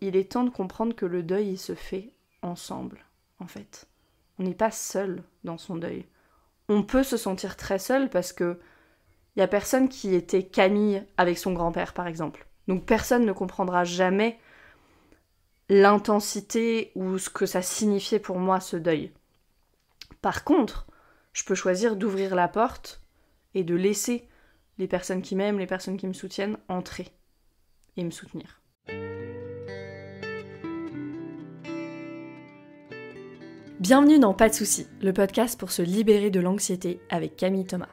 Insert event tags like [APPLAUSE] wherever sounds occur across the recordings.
il est temps de comprendre que le deuil, se fait ensemble, en fait. On n'est pas seul dans son deuil. On peut se sentir très seul parce que il y a personne qui était Camille avec son grand-père, par exemple. Donc personne ne comprendra jamais l'intensité ou ce que ça signifiait pour moi ce deuil. Par contre, je peux choisir d'ouvrir la porte et de laisser les personnes qui m'aiment, les personnes qui me soutiennent entrer et me soutenir. Bienvenue dans Pas de soucis, le podcast pour se libérer de l'anxiété avec Camille Thomas.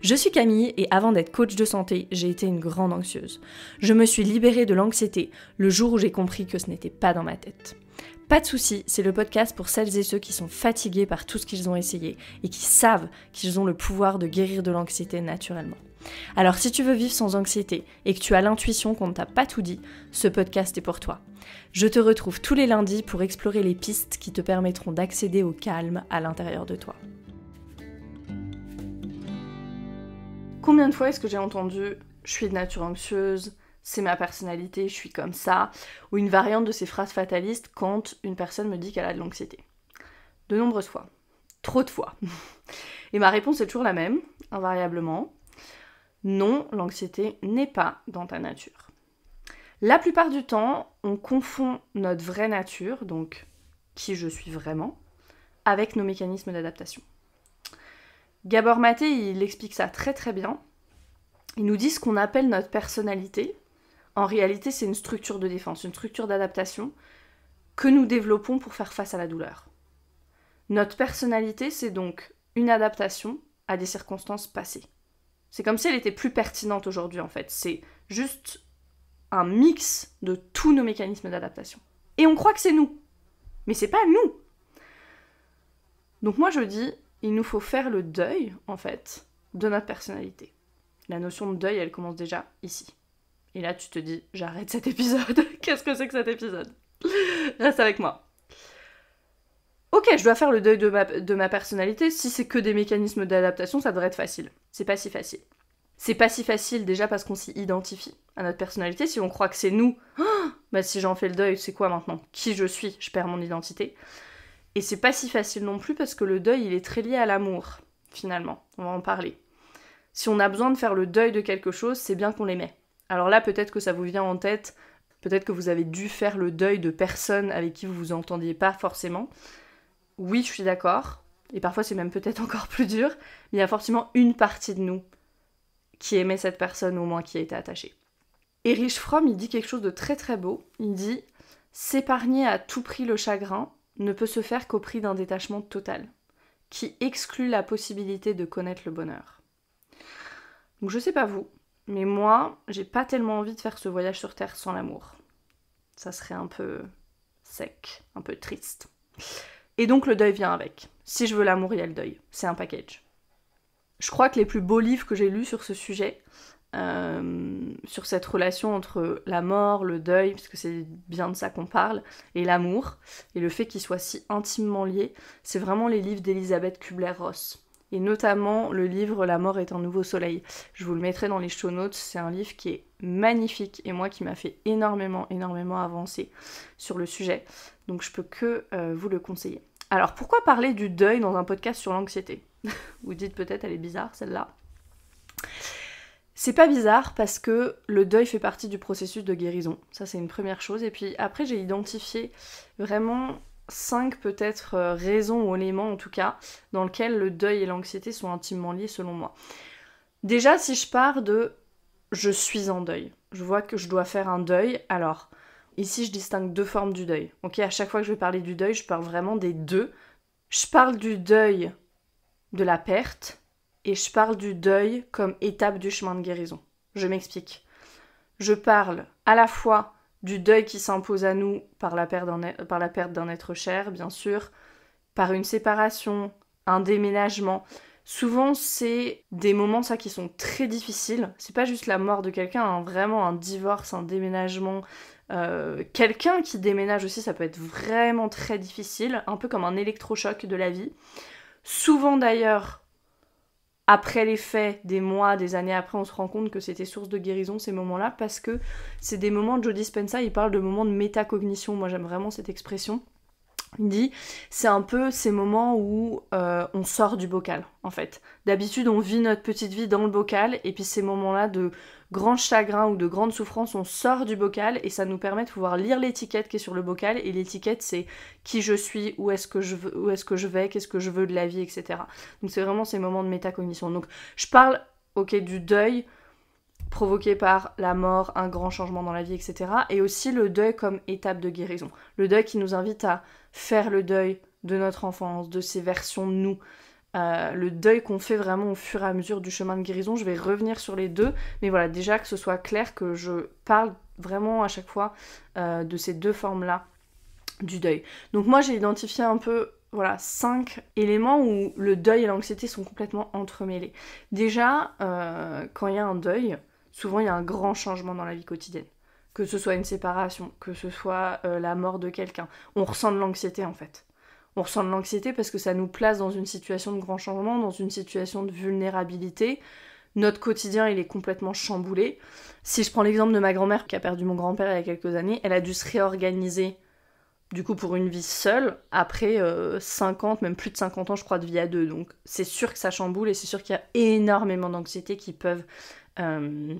Je suis Camille et avant d'être coach de santé, j'ai été une grande anxieuse. Je me suis libérée de l'anxiété le jour où j'ai compris que ce n'était pas dans ma tête. Pas de soucis, c'est le podcast pour celles et ceux qui sont fatigués par tout ce qu'ils ont essayé et qui savent qu'ils ont le pouvoir de guérir de l'anxiété naturellement. Alors si tu veux vivre sans anxiété et que tu as l'intuition qu'on ne t'a pas tout dit, ce podcast est pour toi. Je te retrouve tous les lundis pour explorer les pistes qui te permettront d'accéder au calme à l'intérieur de toi. Combien de fois est-ce que j'ai entendu je suis de nature anxieuse, c'est ma personnalité, je suis comme ça, ou une variante de ces phrases fatalistes quand une personne me dit qu'elle a de l'anxiété. De nombreuses fois. Trop de fois. [LAUGHS] Et ma réponse est toujours la même, invariablement. Non, l'anxiété n'est pas dans ta nature. La plupart du temps, on confond notre vraie nature, donc qui je suis vraiment, avec nos mécanismes d'adaptation. Gabor Maté, il explique ça très très bien. Il nous dit ce qu'on appelle notre personnalité. En réalité, c'est une structure de défense, une structure d'adaptation que nous développons pour faire face à la douleur. Notre personnalité, c'est donc une adaptation à des circonstances passées. C'est comme si elle était plus pertinente aujourd'hui en fait. C'est juste un mix de tous nos mécanismes d'adaptation. Et on croit que c'est nous. Mais c'est pas nous. Donc moi je dis, il nous faut faire le deuil en fait de notre personnalité. La notion de deuil, elle commence déjà ici. Et là tu te dis, j'arrête cet [LAUGHS] épisode. Qu'est-ce que c'est que cet épisode Reste avec moi. Ok, je dois faire le deuil de ma, personnalité. Si c'est que des mécanismes d'adaptation, ça devrait être facile. C'est pas si facile. C'est pas si facile déjà parce qu'on s'y identifie à notre personnalité. Si on croit que c'est nous, [GASPS] bah si j'en fais le deuil, c'est quoi maintenant Qui je suis Je perds mon identité. Et c'est pas si facile non plus parce que le deuil, il est très lié à l'amour, finalement. On va en parler. Si on a besoin de faire le deuil de quelque chose, c'est bien qu'on l'aimait. Alors là, peut-être que ça vous vient en tête, peut-être que vous avez dû faire le deuil de personnes avec qui vous vous entendiez pas forcément, oui, je suis d'accord, et parfois c'est même peut-être [LAUGHS] encore plus dur, mais il y a forcément une partie de nous qui aimait cette personne, au moins qui a été attachée. Erich Fromm, il dit quelque chose de très très beau. Il dit S'épargner à tout prix le chagrin ne peut se faire qu'au prix d'un détachement total, qui exclut la possibilité de connaître le bonheur. Donc je sais pas vous, mais moi, j'ai pas tellement envie de faire ce voyage sur Terre sans l'amour. Ça serait un peu sec, un peu triste. Et donc le deuil vient avec. Si je veux l'amour, il y a le deuil. C'est un package. Je crois que les plus beaux livres que j'ai lus sur ce sujet, euh, sur cette relation entre la mort, le deuil, parce que c'est bien de ça qu'on parle, et l'amour, et le fait qu'ils soient si intimement liés, c'est vraiment les livres d'Elisabeth Kubler-Ross. Et notamment le livre La mort est un nouveau soleil. Je vous le mettrai dans les show notes, c'est un livre qui est magnifique et moi qui m'a fait énormément, énormément avancer sur le sujet. Donc je peux que euh, vous le conseiller. Alors pourquoi parler du deuil dans un podcast sur l'anxiété [LAUGHS] Vous dites peut-être elle est bizarre celle-là. C'est pas bizarre parce que le deuil fait partie du processus de guérison. Ça c'est une première chose. Et puis après j'ai identifié vraiment cinq peut-être euh, raisons ou éléments en tout cas dans lesquels le deuil et l'anxiété sont intimement liés selon moi. Déjà si je pars de je suis en deuil, je vois que je dois faire un deuil, alors Ici, je distingue deux formes du deuil. Ok, à chaque fois que je vais parler du deuil, je parle vraiment des deux. Je parle du deuil de la perte et je parle du deuil comme étape du chemin de guérison. Je m'explique. Je parle à la fois du deuil qui s'impose à nous par la perte d'un être cher, bien sûr, par une séparation, un déménagement. Souvent, c'est des moments ça qui sont très difficiles. C'est pas juste la mort de quelqu'un, hein, vraiment un divorce, un déménagement, euh, quelqu'un qui déménage aussi, ça peut être vraiment très difficile, un peu comme un électrochoc de la vie. Souvent d'ailleurs, après les faits, des mois, des années après, on se rend compte que c'était source de guérison ces moments-là, parce que c'est des moments, Jody Spencer, il parle de moments de métacognition, moi j'aime vraiment cette expression. Il dit, c'est un peu ces moments où euh, on sort du bocal, en fait. D'habitude, on vit notre petite vie dans le bocal, et puis ces moments-là de grand chagrin ou de grande souffrance, on sort du bocal et ça nous permet de pouvoir lire l'étiquette qui est sur le bocal. Et l'étiquette, c'est qui je suis, où est-ce que je veux, est-ce que je vais, qu'est-ce que je veux de la vie, etc. Donc c'est vraiment ces moments de métacognition. Donc je parle, ok, du deuil provoqué par la mort, un grand changement dans la vie, etc. Et aussi le deuil comme étape de guérison. Le deuil qui nous invite à faire le deuil de notre enfance, de ces versions de nous, euh, le deuil qu'on fait vraiment au fur et à mesure du chemin de guérison. Je vais revenir sur les deux, mais voilà, déjà que ce soit clair que je parle vraiment à chaque fois euh, de ces deux formes-là du deuil. Donc moi j'ai identifié un peu voilà cinq éléments où le deuil et l'anxiété sont complètement entremêlés. Déjà, euh, quand il y a un deuil, souvent il y a un grand changement dans la vie quotidienne que ce soit une séparation, que ce soit la mort de quelqu'un. On ressent de l'anxiété en fait on ressent de l'anxiété parce que ça nous place dans une situation de grand changement, dans une situation de vulnérabilité. Notre quotidien, il est complètement chamboulé. Si je prends l'exemple de ma grand-mère qui a perdu mon grand-père il y a quelques années, elle a dû se réorganiser du coup pour une vie seule après 50, euh, même plus de 50 ans je crois de vie à deux. Donc c'est sûr que ça chamboule et c'est sûr qu'il y a énormément d'anxiété qui peuvent euh,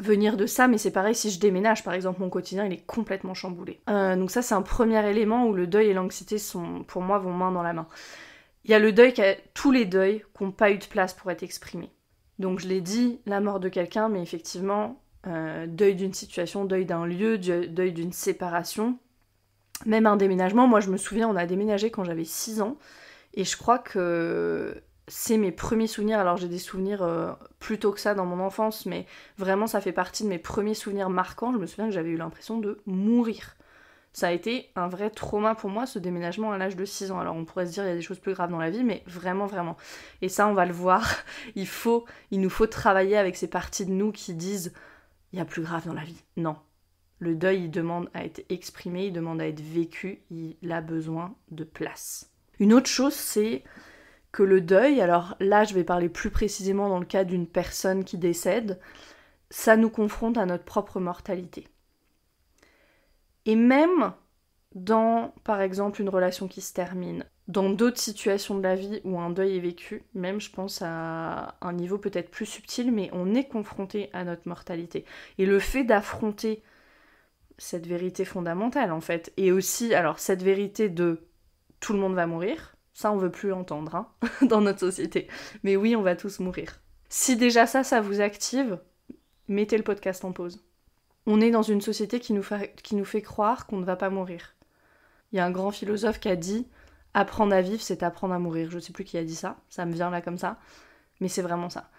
venir de ça, mais c'est pareil si je déménage, par exemple, mon quotidien, il est complètement chamboulé. Euh, donc ça, c'est un premier élément où le deuil et l'anxiété sont, pour moi, vont main dans la main. Il y a le deuil, qui tous les deuils qui n'ont pas eu de place pour être exprimés. Donc je l'ai dit, la mort de quelqu'un, mais effectivement, euh, deuil d'une situation, deuil d'un lieu, deuil d'une séparation, même un déménagement. Moi, je me souviens, on a déménagé quand j'avais 6 ans, et je crois que c'est mes premiers souvenirs. Alors j'ai des souvenirs euh, plutôt que ça dans mon enfance, mais vraiment ça fait partie de mes premiers souvenirs marquants. Je me souviens que j'avais eu l'impression de mourir. Ça a été un vrai trauma pour moi ce déménagement à l'âge de 6 ans. Alors on pourrait se dire il y a des choses plus graves dans la vie, mais vraiment vraiment. Et ça on va le voir. [LAUGHS] Il faut, il nous faut travailler avec ces parties de nous qui disent il y a plus grave dans la vie. Non. Le deuil il demande à être exprimé, il demande à être vécu, il a besoin de place. Une autre chose c'est que le deuil, alors là je vais parler plus précisément dans le cas d'une personne qui décède, ça nous confronte à notre propre mortalité. Et même dans, par exemple, une relation qui se termine, dans d'autres situations de la vie où un deuil est vécu, même je pense à un niveau peut-être plus subtil, mais on est confronté à notre mortalité. Et le fait d'affronter cette vérité fondamentale, en fait, et aussi, alors cette vérité de tout le monde va mourir, ça, on veut plus entendre hein, [LAUGHS] dans notre société. Mais oui, on va tous mourir. Si déjà ça, ça vous active, mettez le podcast en pause. On est dans une société qui nous qui nous fait croire qu'on ne va pas mourir. Il y a un grand philosophe qui a dit Apprendre à vivre, c'est apprendre à mourir. Je ne sais plus qui a dit ça, ça me vient là comme ça, mais c'est vraiment ça.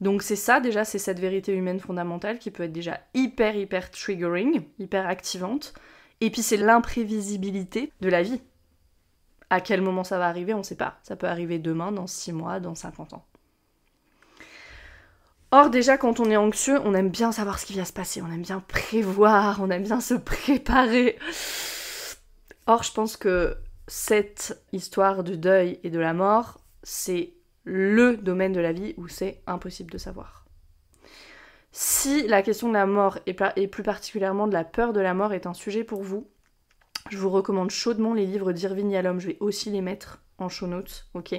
Donc c'est ça déjà, c'est cette vérité humaine fondamentale qui peut être déjà hyper, hyper triggering, hyper activante. Et puis c'est l'imprévisibilité de la vie. À quel moment ça va arriver, on ne sait pas. Ça peut arriver demain, dans 6 mois, dans 50 ans. Or, déjà, quand on est anxieux, on aime bien savoir ce qui va se passer, on aime bien prévoir, on aime bien se préparer. Or, je pense que cette histoire du deuil et de la mort, c'est le domaine de la vie où c'est impossible de savoir. Si la question de la mort, et plus particulièrement de la peur de la mort, est un sujet pour vous, je vous recommande chaudement les livres d'Irving Yalom, je vais aussi les mettre en show notes, ok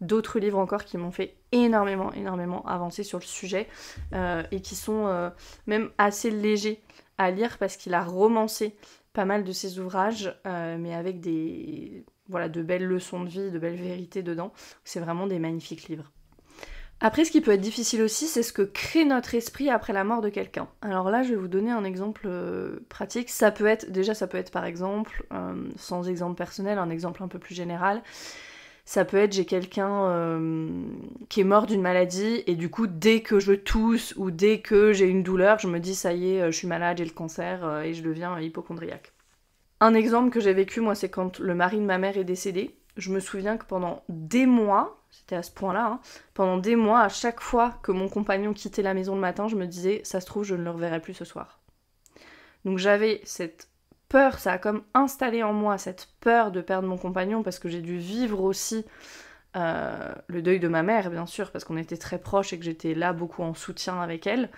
D'autres livres encore qui m'ont fait énormément, énormément avancer sur le sujet euh, et qui sont euh, même assez légers à lire parce qu'il a romancé pas mal de ses ouvrages, euh, mais avec des voilà de belles leçons de vie, de belles vérités dedans. C'est vraiment des magnifiques livres. Après, ce qui peut être difficile aussi, c'est ce que crée notre esprit après la mort de quelqu'un. Alors là, je vais vous donner un exemple euh, pratique. Ça peut être, déjà, ça peut être par exemple, euh, sans exemple personnel, un exemple un peu plus général. Ça peut être j'ai quelqu'un euh, qui est mort d'une maladie et du coup dès que je tousse ou dès que j'ai une douleur, je me dis ça y est, je suis malade, j'ai le cancer et je deviens hypochondriaque. Un exemple que j'ai vécu moi c'est quand le mari de ma mère est décédé. Je me souviens que pendant des mois, c'était à ce point-là, hein. pendant des mois, à chaque fois que mon compagnon quittait la maison le matin, je me disais, ça se trouve, je ne le reverrai plus ce soir. Donc j'avais cette peur, ça a comme installé en moi cette peur de perdre mon compagnon, parce que j'ai dû vivre aussi euh, le deuil de ma mère, bien sûr, parce qu'on était très proches et que j'étais là beaucoup en soutien avec elle.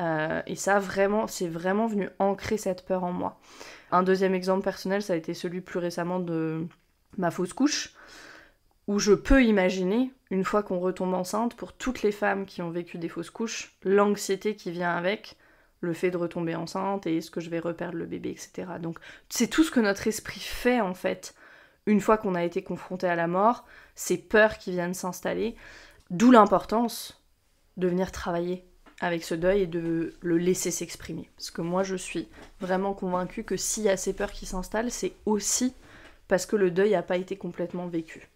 Euh, et ça, vraiment, c'est vraiment venu ancrer cette peur en moi. Un deuxième exemple personnel, ça a été celui plus récemment de ma fausse couche où je peux imaginer, une fois qu'on retombe enceinte, pour toutes les femmes qui ont vécu des fausses couches, l'anxiété qui vient avec, le fait de retomber enceinte et est-ce que je vais reperdre le bébé, etc. Donc c'est tout ce que notre esprit fait en fait une fois qu'on a été confronté à la mort, ces peurs qui viennent s'installer, d'où l'importance de venir travailler avec ce deuil et de le laisser s'exprimer. Parce que moi je suis vraiment convaincue que s'il y a ces peurs qui s'installent, c'est aussi parce que le deuil n'a pas été complètement vécu.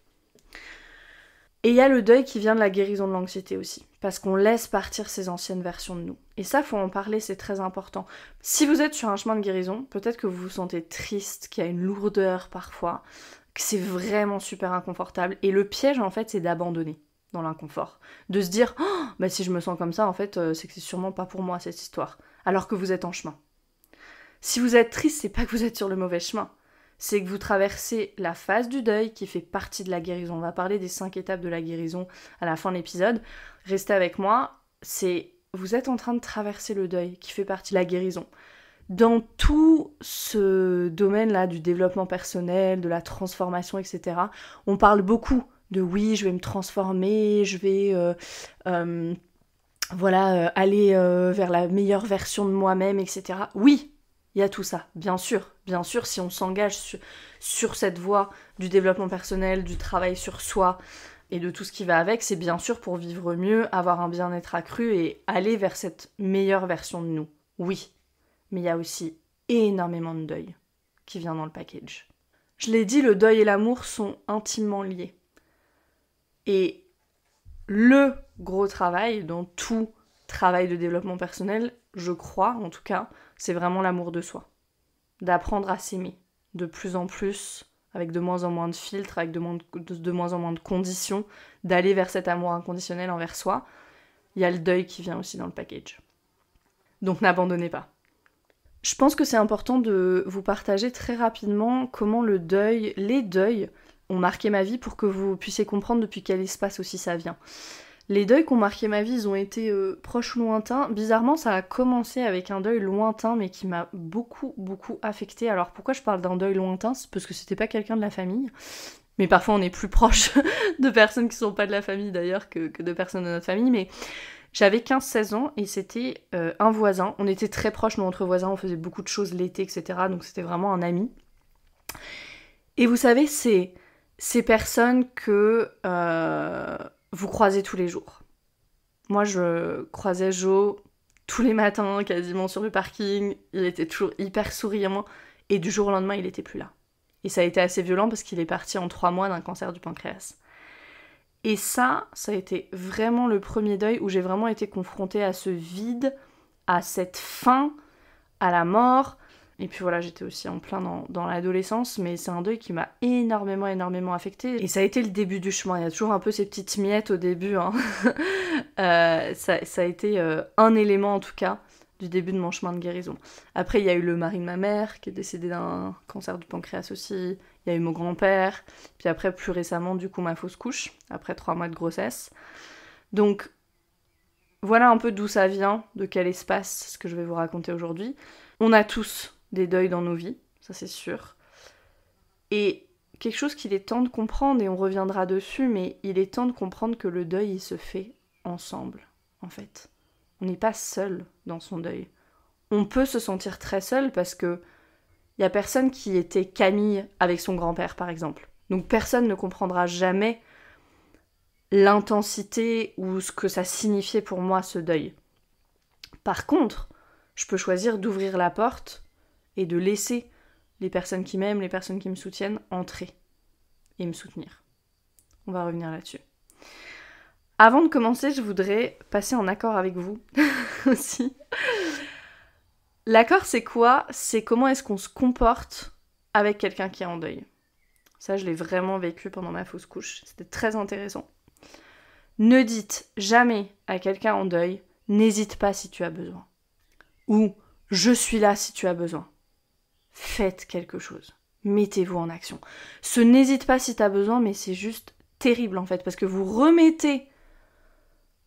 Et il y a le deuil qui vient de la guérison de l'anxiété aussi, parce qu'on laisse partir ces anciennes versions de nous. Et ça, faut en parler, c'est très important. Si vous êtes sur un chemin de guérison, peut-être que vous vous sentez triste, qu'il y a une lourdeur parfois, que c'est vraiment super inconfortable. Et le piège, en fait, c'est d'abandonner dans l'inconfort. De se dire, oh, bah, si je me sens comme ça, en fait, euh, c'est que c'est sûrement pas pour moi cette histoire. Alors que vous êtes en chemin. Si vous êtes triste, c'est pas que vous êtes sur le mauvais chemin c'est que vous traversez la phase du deuil qui fait partie de la guérison. On va parler des cinq étapes de la guérison à la fin de l'épisode. Restez avec moi, c'est vous êtes en train de traverser le deuil qui fait partie de la guérison. Dans tout ce domaine-là du développement personnel, de la transformation, etc., on parle beaucoup de oui, je vais me transformer, je vais euh, euh, voilà, euh, aller vers la meilleure version de moi-même, etc. Oui, il y a tout ça, bien sûr. Bien sûr, si on s'engage sur, cette voie du développement personnel, du travail sur soi et de tout ce qui va avec, c'est bien sûr pour vivre mieux, avoir un bien-être accru et aller vers cette meilleure version de nous. Oui. Mais il y a aussi énormément de deuil qui vient dans le package. Je l'ai dit, le deuil et l'amour sont intimement liés. Et le gros travail dans tout travail de développement personnel, je crois en tout cas, c'est vraiment l'amour de soi. D'apprendre à s'aimer de plus en plus, avec de moins en moins de filtres, avec de moins, en moins de conditions, d'aller vers cet amour inconditionnel envers soi. Il y a le deuil qui vient aussi dans le package. Donc n'abandonnez pas. Je pense que c'est important de vous partager très rapidement comment le deuil, les deuils, ont marqué ma vie pour que vous puissiez comprendre depuis quel espace aussi ça vient. Les deuils qui ont marqué ma vie, ils ont été euh, proches ou lointains. Bizarrement, ça a commencé avec un deuil lointain, mais qui m'a beaucoup, beaucoup affecté. Alors pourquoi je parle d'un deuil lointain C'est parce que c'était pas quelqu'un de la famille. Mais parfois, on est plus proche [LAUGHS] de personnes qui sont pas de la famille d'ailleurs que, de personnes de notre famille. Mais j'avais 15-16 ans et c'était euh, un voisin. On était très proches, nous, entre voisins, on faisait beaucoup de choses l'été, etc. Donc c'était vraiment un ami. Et vous savez, c'est ces personnes que euh, vous croisez tous les jours. Moi, je croisais Joe tous les matins, quasiment sur le parking. Il était toujours hyper souriant. Et du jour au lendemain, il était plus là. Et ça a été assez violent parce qu'il est parti en trois mois d'un cancer du pancréas. Et ça, ça a été vraiment le premier deuil où j'ai vraiment été confrontée à ce vide, à cette fin, à la mort, et puis voilà, j'étais aussi en plein dans, l'adolescence, mais c'est un deuil qui m'a énormément, énormément affecté. Et ça a été le début du chemin. Il y a toujours un peu ces petites miettes au début. Hein. [LAUGHS] Euh, ça, a été euh, un élément en tout cas du début de mon chemin de guérison. Après, il y a eu le mari de ma mère qui est décédé d'un cancer du pancréas aussi. Il y a eu mon grand-père. Puis après, plus récemment, du coup, ma fausse couche, après trois mois de grossesse. Donc, voilà un peu d'où ça vient, de quel espace, ce que je vais vous raconter aujourd'hui. On a tous des deuils dans nos vies, ça c'est sûr. Et quelque chose qu'il est temps de comprendre, et on reviendra dessus, mais il est temps de comprendre que le deuil, il se fait ensemble, en fait. On n'est pas seul dans son deuil. On peut se sentir très seul parce que il y a personne qui était Camille avec son grand-père, par exemple. Donc personne ne comprendra jamais l'intensité ou ce que ça signifiait pour moi ce deuil. Par contre, je peux choisir d'ouvrir la porte et de laisser les personnes qui m'aiment, les personnes qui me soutiennent entrer et me soutenir. On va revenir là-dessus. Avant de commencer, je voudrais passer en accord avec vous [LAUGHS] aussi. L'accord, c'est quoi C'est comment est-ce qu'on se comporte avec quelqu'un qui est en deuil. Ça, je l'ai vraiment vécu pendant ma fausse couche. C'était très intéressant. Ne dites jamais à quelqu'un en deuil, n'hésite pas si tu as besoin. Ou je suis là si tu as besoin faites quelque chose. Mettez-vous en action. Ce n'hésite pas si tu as besoin, mais c'est juste terrible en fait, parce que vous remettez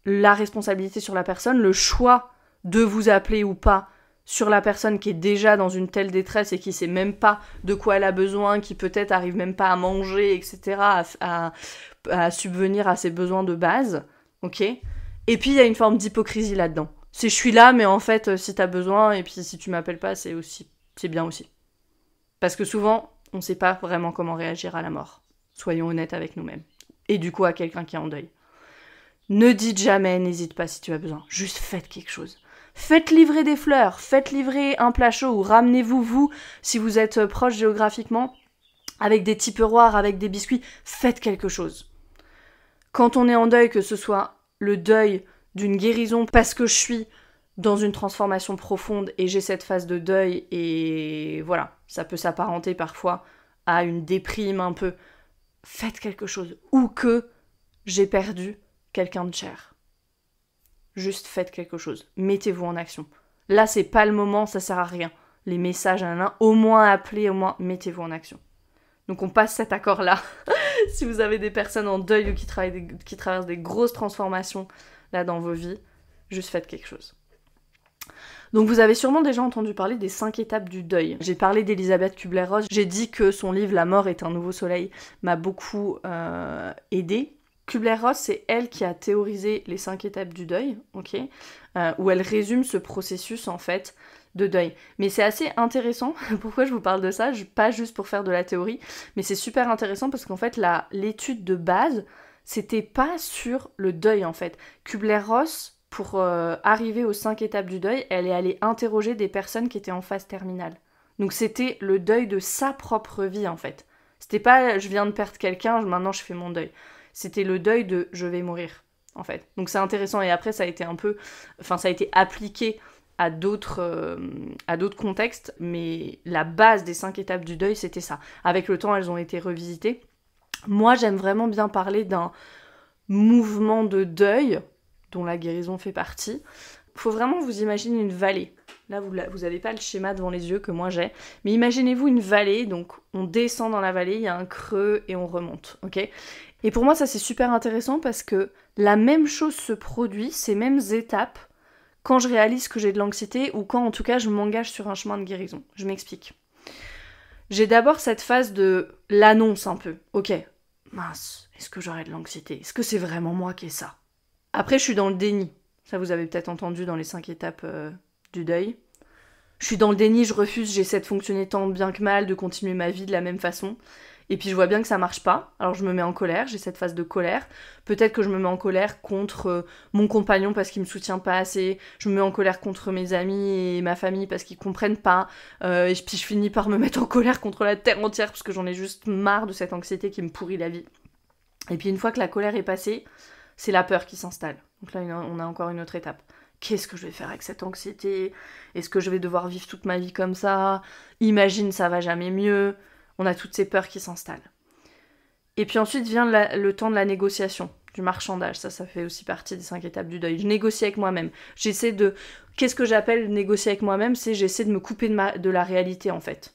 la responsabilité sur la personne, le choix de vous appeler ou pas sur la personne qui est déjà dans une telle détresse et qui sait même pas de quoi elle a besoin, qui peut-être arrive même pas à manger, etc., à, subvenir à ses besoins de base, ok Et puis il y a une forme d'hypocrisie là-dedans. C'est je suis là, mais en fait, euh, si t'as besoin, et puis si tu m'appelles pas, c'est aussi, c'est bien aussi. Parce que souvent, on ne sait pas vraiment comment réagir à la mort. Soyons honnêtes avec nous-mêmes. Et du coup, à quelqu'un qui est en deuil. Ne dites jamais, n'hésite pas si tu as besoin. Juste faites quelque chose. Faites livrer des fleurs, faites livrer un plat chaud ou ramenez-vous, vous, si vous êtes euh, proche géographiquement, avec des tiperoirs, avec des biscuits, faites quelque chose. Quand on est en deuil, que ce soit le deuil d'une guérison parce que je suis dans une transformation profonde et j'ai cette phase de deuil et voilà, ça peut s'apparenter parfois à une déprime un peu. Faites quelque chose ou que j'ai perdu quelqu'un de cher. Juste faites quelque chose, mettez-vous en action. Là, c'est pas le moment, ça sert à rien. Les messages, au moins appelez, au moins mettez-vous en action. Donc on passe cet accord-là. [LAUGHS] si vous avez des personnes en deuil ou qui, travaillent qui traversent des grosses transformations là dans vos vies, juste faites quelque chose. Donc vous avez sûrement déjà entendu parler des cinq étapes du deuil. J'ai parlé d'Elisabeth Kubler-Ross, j'ai dit que son livre La mort est un nouveau soleil m'a beaucoup euh, aidé. Kubler-Ross, c'est elle qui a théorisé les cinq étapes du deuil, ok, euh, où elle résume ce processus en fait de deuil. Mais c'est assez intéressant. [LAUGHS] Pourquoi je vous parle de ça je, Pas juste pour faire de la théorie, mais c'est super intéressant parce qu'en fait, l'étude de base, c'était pas sur le deuil en fait. Kubler-Ross pour euh, arriver aux cinq étapes du deuil, elle est allée interroger des personnes qui étaient en phase terminale. Donc c'était le deuil de sa propre vie en fait. C'était pas je viens de perdre quelqu'un, maintenant je fais mon deuil. C'était le deuil de je vais mourir en fait. Donc c'est intéressant et après ça a été un peu enfin ça a été appliqué à d'autres euh, à d'autres contextes, mais la base des cinq étapes du deuil, c'était ça. Avec le temps, elles ont été revisitées. Moi, j'aime vraiment bien parler d'un mouvement de deuil dont la guérison fait partie, faut vraiment vous imaginer une vallée. Là, vous n'avez pas le schéma devant les yeux que moi j'ai, mais imaginez-vous une vallée, donc on descend dans la vallée, il y a un creux et on remonte, ok Et pour moi, ça c'est super intéressant parce que la même chose se produit, ces mêmes étapes, quand je réalise que j'ai de l'anxiété ou quand en tout cas je m'engage sur un chemin de guérison. Je m'explique. J'ai d'abord cette phase de l'annonce un peu. Ok, mince, est-ce que j'aurai de l'anxiété Est-ce que c'est vraiment moi qui ai ça après, je suis dans le déni. Ça, vous avez peut-être entendu dans les cinq étapes euh, du deuil. Je suis dans le déni, je refuse, j'essaie de fonctionner tant bien que mal, de continuer ma vie de la même façon. Et puis je vois bien que ça marche pas, alors je me mets en colère, j'ai cette phase de colère. Peut-être que je me mets en colère contre euh, mon compagnon parce qu'il me soutient pas assez, je me mets en colère contre mes amis et ma famille parce qu'ils comprennent pas, euh, et puis je finis par me [LAUGHS] mettre en colère contre la terre entière parce que j'en ai juste marre de cette anxiété qui me pourrit la vie. Et puis une fois que la colère est passée, c'est la peur qui s'installe. Donc là, on a encore une autre étape. Qu'est-ce que je vais faire avec cette anxiété Est-ce que je vais devoir vivre toute ma vie comme ça Imagine, ça va jamais mieux. On a toutes ces peurs qui s'installent. Et puis ensuite vient le temps de la négociation, du marchandage. Ça, ça fait aussi partie des cinq étapes du deuil. Je négocie avec moi-même. J'essaie de. Qu'est-ce que j'appelle négocier avec moi-même C'est j'essaie de me couper de, de la réalité en fait.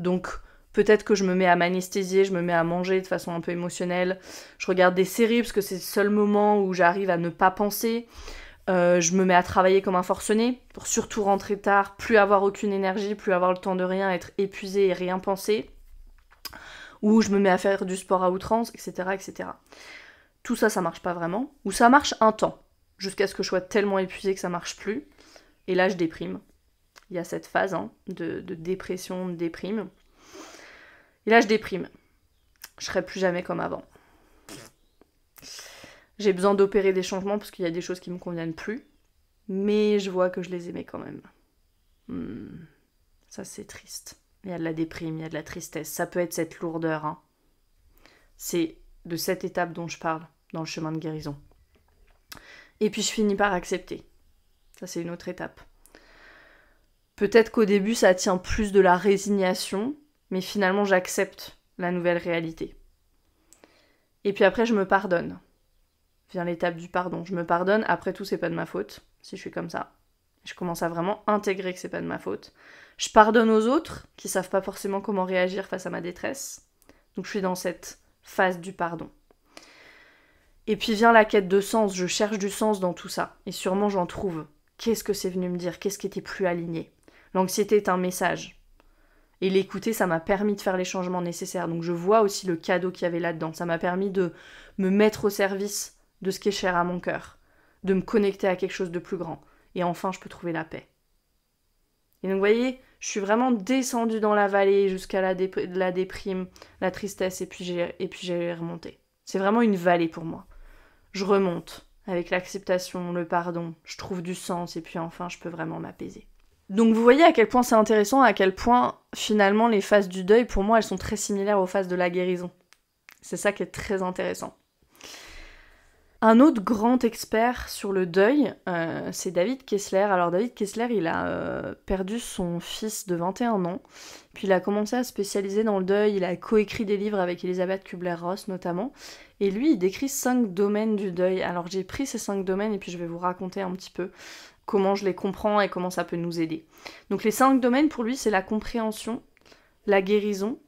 Donc, Peut-être que je me mets à m'anesthésier, je me mets à manger de façon un peu émotionnelle. Je regarde des séries parce que c'est le seul moment où j'arrive à ne pas penser. Euh, je me mets à travailler comme un forcené pour surtout rentrer tard, plus avoir aucune énergie, plus avoir le temps de rien, être épuisé et rien penser. Ou je me mets à faire du sport à outrance, etc. etc. Tout ça, ça marche pas vraiment. Ou ça marche un temps, jusqu'à ce que je sois tellement épuisé que ça marche plus. Et là, je déprime. Il y a cette phase hein, de, de dépression, de déprime. Et là, je déprime. Je serai plus jamais comme avant. J'ai besoin d'opérer des changements parce qu'il y a des choses qui me conviennent plus. Mais je vois que je les aimais quand même. Hmm. Ça, c'est triste. Il y a de la déprime, il y a de la tristesse. Ça peut être cette lourdeur. Hein. C'est de cette étape dont je parle dans le chemin de guérison. Et puis je finis par accepter. Ça, c'est une autre étape. Peut-être qu'au début, ça tient plus de la résignation mais finalement j'accepte la nouvelle réalité. Et puis après, je me pardonne. Vient l'étape du pardon. Je me pardonne, après tout, c'est pas de ma faute, si je suis comme ça. Je commence à vraiment intégrer que c'est pas de ma faute. Je pardonne aux autres qui savent pas forcément comment réagir face à ma détresse. Donc je suis dans cette phase du pardon. Et puis vient la quête de sens, je cherche du sens dans tout ça, et sûrement j'en trouve. Qu'est-ce que c'est venu me dire Qu'est-ce qui était plus aligné L'anxiété est un message. Et l'écouter, ça m'a permis de faire les changements nécessaires. Donc je vois aussi le cadeau qu'il y avait là-dedans. Ça m'a permis de me mettre au service de ce qui est cher à mon cœur, de me connecter à quelque chose de plus grand. Et enfin, je peux trouver la paix. Et donc, vous voyez, je suis vraiment descendue dans la vallée jusqu'à la, la, déprime, la tristesse, et puis j'ai remonté. C'est vraiment une vallée pour moi. Je remonte avec l'acceptation, le pardon, je trouve du sens, et puis enfin, je peux vraiment m'apaiser. Donc, vous voyez à quel point c'est intéressant, à quel point finalement, les phases du deuil, pour moi, elles sont très similaires aux phases de la guérison. C'est ça qui est très intéressant. Un autre grand expert sur le deuil, euh, c'est David Kessler. Alors David Kessler, il a euh, perdu son fils de 21 ans, puis il a commencé à spécialiser dans le deuil, il a coécrit des livres avec Elisabeth Kubler-Ross notamment, et lui, il décrit cinq domaines du deuil. Alors j'ai pris ces cinq domaines et puis je vais vous raconter un petit peu comment je les comprends et comment ça peut nous aider. Donc les cinq domaines pour lui, c'est la compréhension, la guérison,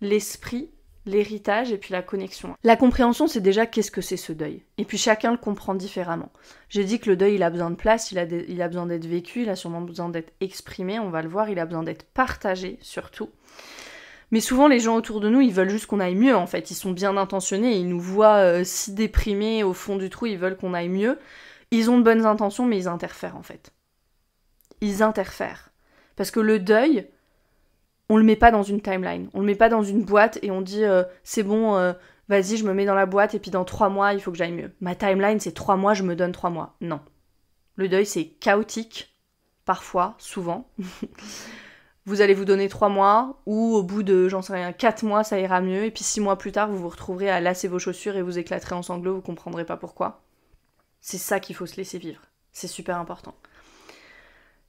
l'esprit, l'héritage et puis la connexion. La compréhension, c'est déjà qu'est-ce que c'est ce deuil. Et puis chacun le comprend différemment. J'ai dit que le deuil, il a besoin de place, il a, il a besoin d'être vécu, il a sûrement besoin d'être exprimé, on va le voir, il a besoin d'être partagé surtout. Mais souvent, les gens autour de nous, ils veulent juste qu'on aille mieux, en fait. Ils sont bien intentionnés, ils nous voient euh, si déprimés au fond du trou, ils veulent qu'on aille mieux. Ils ont de bonnes intentions, mais ils interfèrent en fait. Ils interfèrent. Parce que le deuil, on le met pas dans une timeline, on le met pas dans une boîte et on dit euh, c'est bon, euh, vas-y, je me mets dans la boîte et puis dans trois mois, il faut que j'aille mieux. Ma timeline, c'est trois mois, je me donne trois mois. Non. Le deuil, c'est chaotique, parfois, souvent. [LAUGHS] vous allez vous donner trois mois ou au bout de, j'en sais rien, quatre mois, ça ira mieux et puis six mois plus tard, vous vous retrouverez à lasser vos chaussures et vous éclaterez en sanglots, vous comprendrez pas pourquoi. C'est ça qu'il faut se laisser vivre. C'est super important.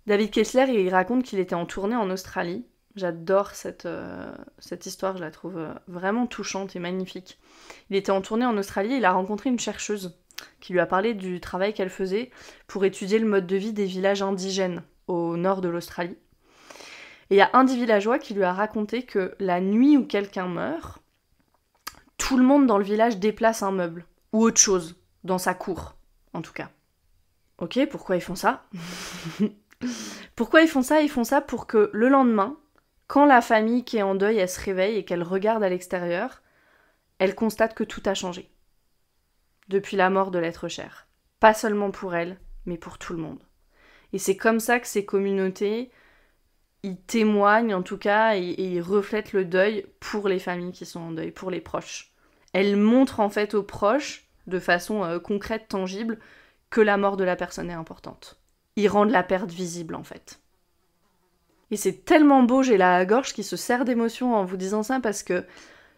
David Kessler, il raconte qu'il était en tournée en Australie. J'adore cette, euh, histoire, je la trouve euh, vraiment touchante et magnifique. Il était en tournée en Australie il a rencontré une chercheuse qui lui a parlé du travail qu'elle faisait pour étudier le mode de vie des villages indigènes au nord de l'Australie. Et il y a un des villageois qui lui a raconté que la nuit où quelqu'un meurt, tout le monde dans le village déplace un meuble ou autre chose dans sa cour en tout cas. Ok, pourquoi ils font ça [LAUGHS] Pourquoi ils font ça Ils font ça pour que le lendemain, quand la famille qui est en deuil, elle se réveille et qu'elle regarde à l'extérieur, elle constate que tout a changé. Depuis la mort de l'être cher. Pas seulement pour elle, mais pour tout le monde. Et c'est comme ça que ces communautés, ils témoignent en tout cas et, ils reflètent le deuil pour les familles qui sont en deuil, pour les proches. Elles montrent en fait aux proches de façon euh, concrète, tangible, que la mort de la personne est importante. Ils rendent la perte visible en fait. Et c'est tellement beau, j'ai la gorge qui se serre d'émotion en vous disant ça parce que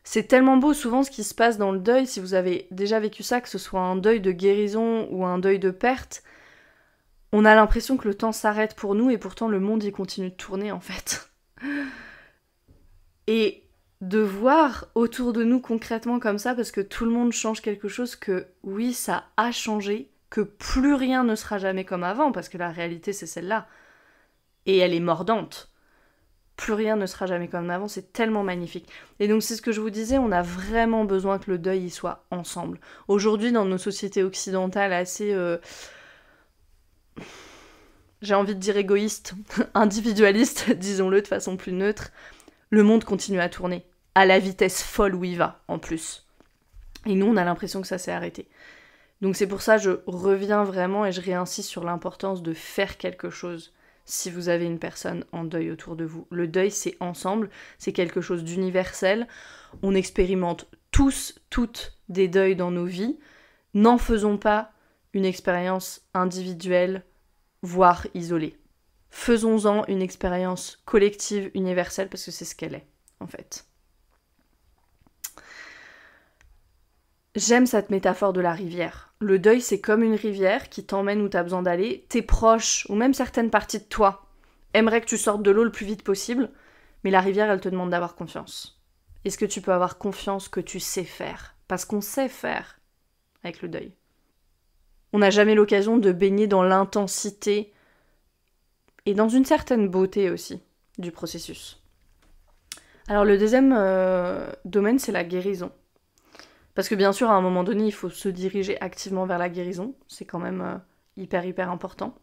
c'est tellement beau souvent ce qui se passe dans le deuil, si vous avez déjà vécu ça, que ce soit un deuil de guérison ou un deuil de perte, on a l'impression que le temps s'arrête pour nous et pourtant le monde y continue de tourner en fait. [LAUGHS] Et de voir autour de nous concrètement comme ça, parce que tout le monde change quelque chose, que oui, ça a changé, que plus rien ne sera jamais comme avant, parce que la réalité c'est celle-là. Et elle est mordante. Plus rien ne sera jamais comme avant, c'est tellement magnifique. Et donc c'est ce que je vous disais, on a vraiment besoin que le deuil y soit ensemble. Aujourd'hui, dans nos sociétés occidentales assez... Euh, j'ai envie de dire égoïste, [LAUGHS] individualiste, [LAUGHS] disons-le de façon plus neutre, le monde continue à tourner à la vitesse folle où il va, en plus. Et nous, on a l'impression que ça s'est arrêté. Donc c'est pour ça que je reviens vraiment et je réinsiste sur l'importance de faire quelque chose si vous avez une personne en deuil autour de vous. Le deuil, c'est ensemble, c'est quelque chose d'universel. On expérimente tous, toutes des deuils dans nos vies. N'en faisons pas une expérience individuelle, voire isolée. Faisons-en une expérience collective, universelle, parce que c'est ce qu'elle est, en fait. J'aime cette métaphore de la rivière. Le deuil, c'est comme une rivière qui t'emmène où t'as besoin d'aller. Tes proches, ou même certaines parties de toi, aimeraient que tu sortes de l'eau le plus vite possible, mais la rivière, elle te demande d'avoir confiance. Est-ce que tu peux avoir confiance que tu sais faire Parce qu'on sait faire avec le deuil. On n'a jamais l'occasion de baigner dans l'intensité et dans une certaine beauté aussi du processus. Alors le deuxième euh, domaine, c'est la guérison. Parce que bien sûr, à un moment donné, il faut se diriger activement vers la guérison. C'est quand même euh, hyper, hyper important.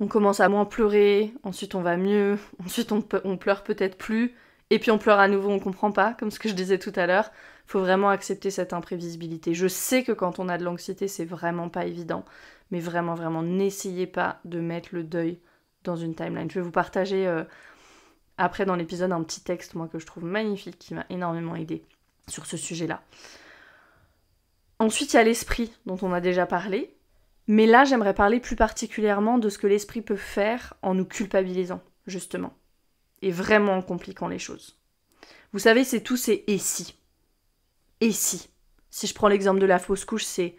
On commence à moins pleurer, ensuite on va mieux, [LAUGHS] ensuite on, on pleure peut-être plus, et puis on pleure à nouveau, on comprend pas, comme ce que je disais tout à l'heure. Faut vraiment accepter cette imprévisibilité. Je sais que quand on a de l'anxiété, c'est vraiment pas évident, mais vraiment, vraiment, n'essayez pas de mettre le deuil dans une timeline. Je vais vous partager euh, après dans l'épisode un petit texte, moi, que je trouve magnifique, qui m'a énormément aidée sur ce sujet-là. Ensuite, il y a l'esprit dont on a déjà parlé, mais là, j'aimerais parler plus particulièrement de ce que l'esprit peut faire en nous culpabilisant, justement, et vraiment en compliquant les choses. Vous savez, c'est tout, c'est « et si. Et si. Si je prends l'exemple de la fausse couche, c'est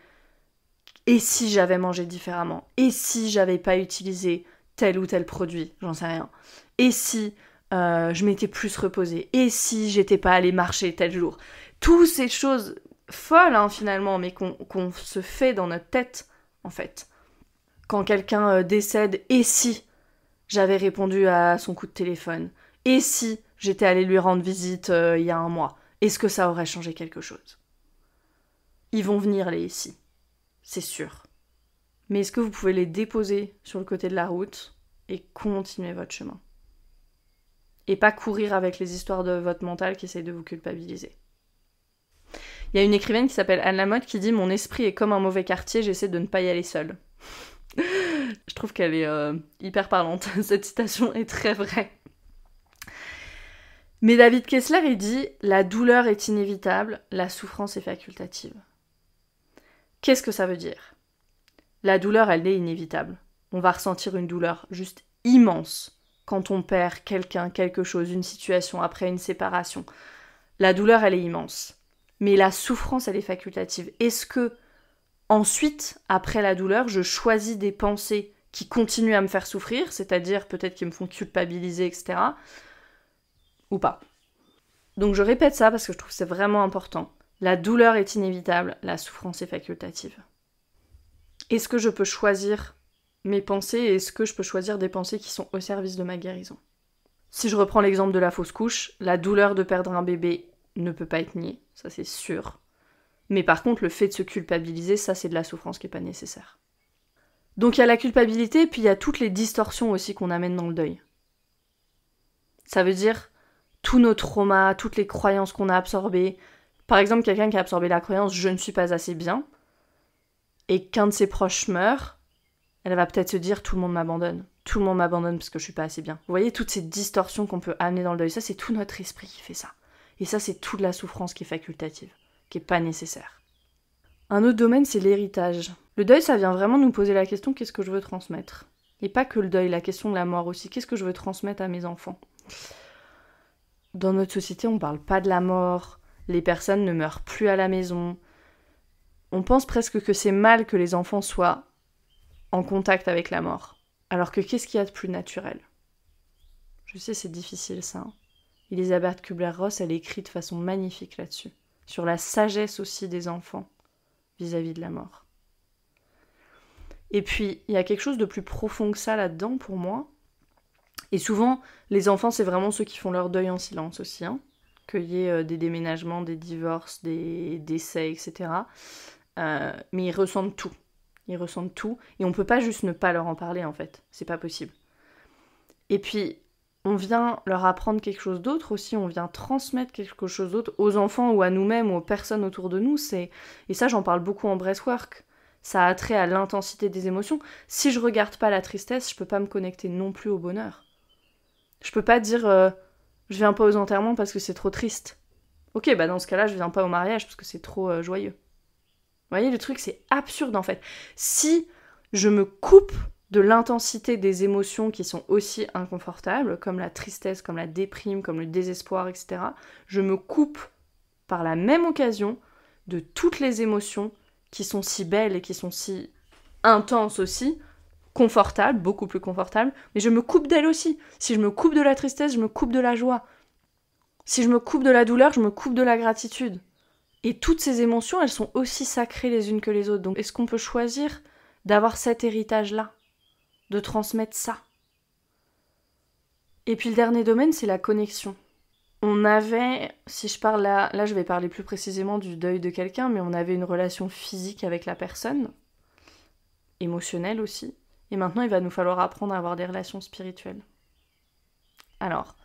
et si j'avais mangé différemment Et si j'avais pas utilisé tel ou tel produit J'en sais rien. Et si euh, je m'étais plus reposée. Et si j'étais pas allée marcher tel jour Toutes ces choses folles, hein, finalement, mais qu'on se fait dans notre tête, en fait. Quand quelqu'un euh, décède, et si j'avais répondu à son coup de téléphone Et si j'étais allée lui rendre visite euh, il y a un mois Est-ce que ça aurait changé quelque chose Ils vont venir, les ici. C'est sûr. Mais est-ce que vous pouvez les déposer sur le côté de la route et continuer votre chemin et pas courir avec les histoires de votre mental qui essayent de vous culpabiliser. Il y a une écrivaine qui s'appelle Anne Lamotte qui dit Mon esprit est comme un mauvais quartier, j'essaie de ne pas y aller seule. [LAUGHS] Je trouve qu'elle est euh, hyper parlante. [LAUGHS] Cette citation est très vraie. Mais David Kessler, il dit La douleur est inévitable, la souffrance est facultative. Qu'est-ce que ça veut dire La douleur, elle est inévitable. On va ressentir une douleur juste immense quand on perd quelqu'un, quelque chose, une situation après une séparation. La douleur, elle est immense. Mais la souffrance, elle est facultative. Est-ce que ensuite, après la douleur, je choisis des pensées qui continuent à me faire souffrir, c'est-à-dire peut-être qui me font culpabiliser, etc. Ou pas. Donc je répète ça parce que je trouve c'est vraiment important. La douleur est inévitable, la souffrance est facultative. Est-ce que je peux choisir mes pensées est-ce que je peux choisir des pensées qui sont au service de ma guérison. Si je reprends l'exemple de la fausse couche, la douleur de perdre un bébé ne peut pas être niée, ça c'est sûr. Mais par contre, le fait de se culpabiliser, ça c'est de la souffrance qui n'est pas nécessaire. Donc il y a la culpabilité, puis il y a toutes les distorsions aussi qu'on amène dans le deuil. Ça veut dire tous nos traumas, toutes les croyances qu'on a absorbées. Par exemple, quelqu'un qui a absorbé la croyance je ne suis pas assez bien, et qu'un de ses proches meurt, elle va peut-être se dire tout le monde m'abandonne. Tout le monde m'abandonne parce que je suis pas assez bien. Vous voyez toutes ces distorsions qu'on peut amener dans le deuil, ça c'est tout notre esprit qui fait ça. Et ça c'est toute la souffrance qui est facultative, qui est pas nécessaire. Un autre domaine c'est l'héritage. Le deuil ça vient vraiment nous poser la question qu'est-ce que je veux transmettre Et pas que le deuil, la question de la mort aussi, qu'est-ce que je veux transmettre à mes enfants Dans notre société, on parle pas de la mort, les personnes ne meurent plus à la maison. On pense presque que c'est mal que les enfants soient en contact avec la mort. Alors que qu'est-ce qu'il y a de plus naturel Je sais, c'est difficile ça. Hein. Elisabeth Kubler-Ross, elle écrit de façon magnifique là-dessus, sur la sagesse aussi des enfants vis-à-vis de la mort. Et puis, il y a quelque chose de plus profond que ça là-dedans pour moi. Et souvent, les enfants, c'est vraiment ceux qui font leur deuil en silence aussi. Hein. Qu'il y ait euh, des déménagements, des divorces, des décès, etc. Euh, mais ils ressentent tout. Ils ressentent tout et on peut pas juste ne pas leur en parler en fait, c'est pas possible. Et puis on vient leur apprendre quelque chose d'autre aussi, on vient transmettre quelque chose d'autre aux enfants ou à nous-mêmes ou aux personnes autour de nous, c'est et ça j'en parle beaucoup en breathwork. Ça a trait à l'intensité des émotions. Si je regarde pas la tristesse, je peux pas me connecter non plus au bonheur. Je peux pas dire euh, je viens pas aux enterrements parce que c'est trop triste. Ok, bah dans ce cas-là, je viens pas au mariage parce que c'est trop euh, joyeux. Vous voyez, le truc, c'est absurde en fait. Si je me coupe de l'intensité des émotions qui sont aussi inconfortables, comme la tristesse, comme la déprime, comme le désespoir, etc., je me coupe par la même occasion de toutes les émotions qui sont si belles et qui sont si intenses aussi, confortables, beaucoup plus confortables, mais je me coupe d'elles aussi. Si je me coupe de la tristesse, je me coupe de la joie. Si je me coupe de la douleur, je me coupe de la gratitude. Et toutes ces émotions, elles sont aussi sacrées les unes que les autres. Donc est-ce qu'on peut choisir d'avoir cet héritage-là, de transmettre ça Et puis le dernier domaine, c'est la connexion. On avait, si je parle là, là je vais parler plus précisément du deuil de quelqu'un, mais on avait une relation physique avec la personne, émotionnelle aussi. Et maintenant, il va nous falloir apprendre à avoir des relations spirituelles. Alors,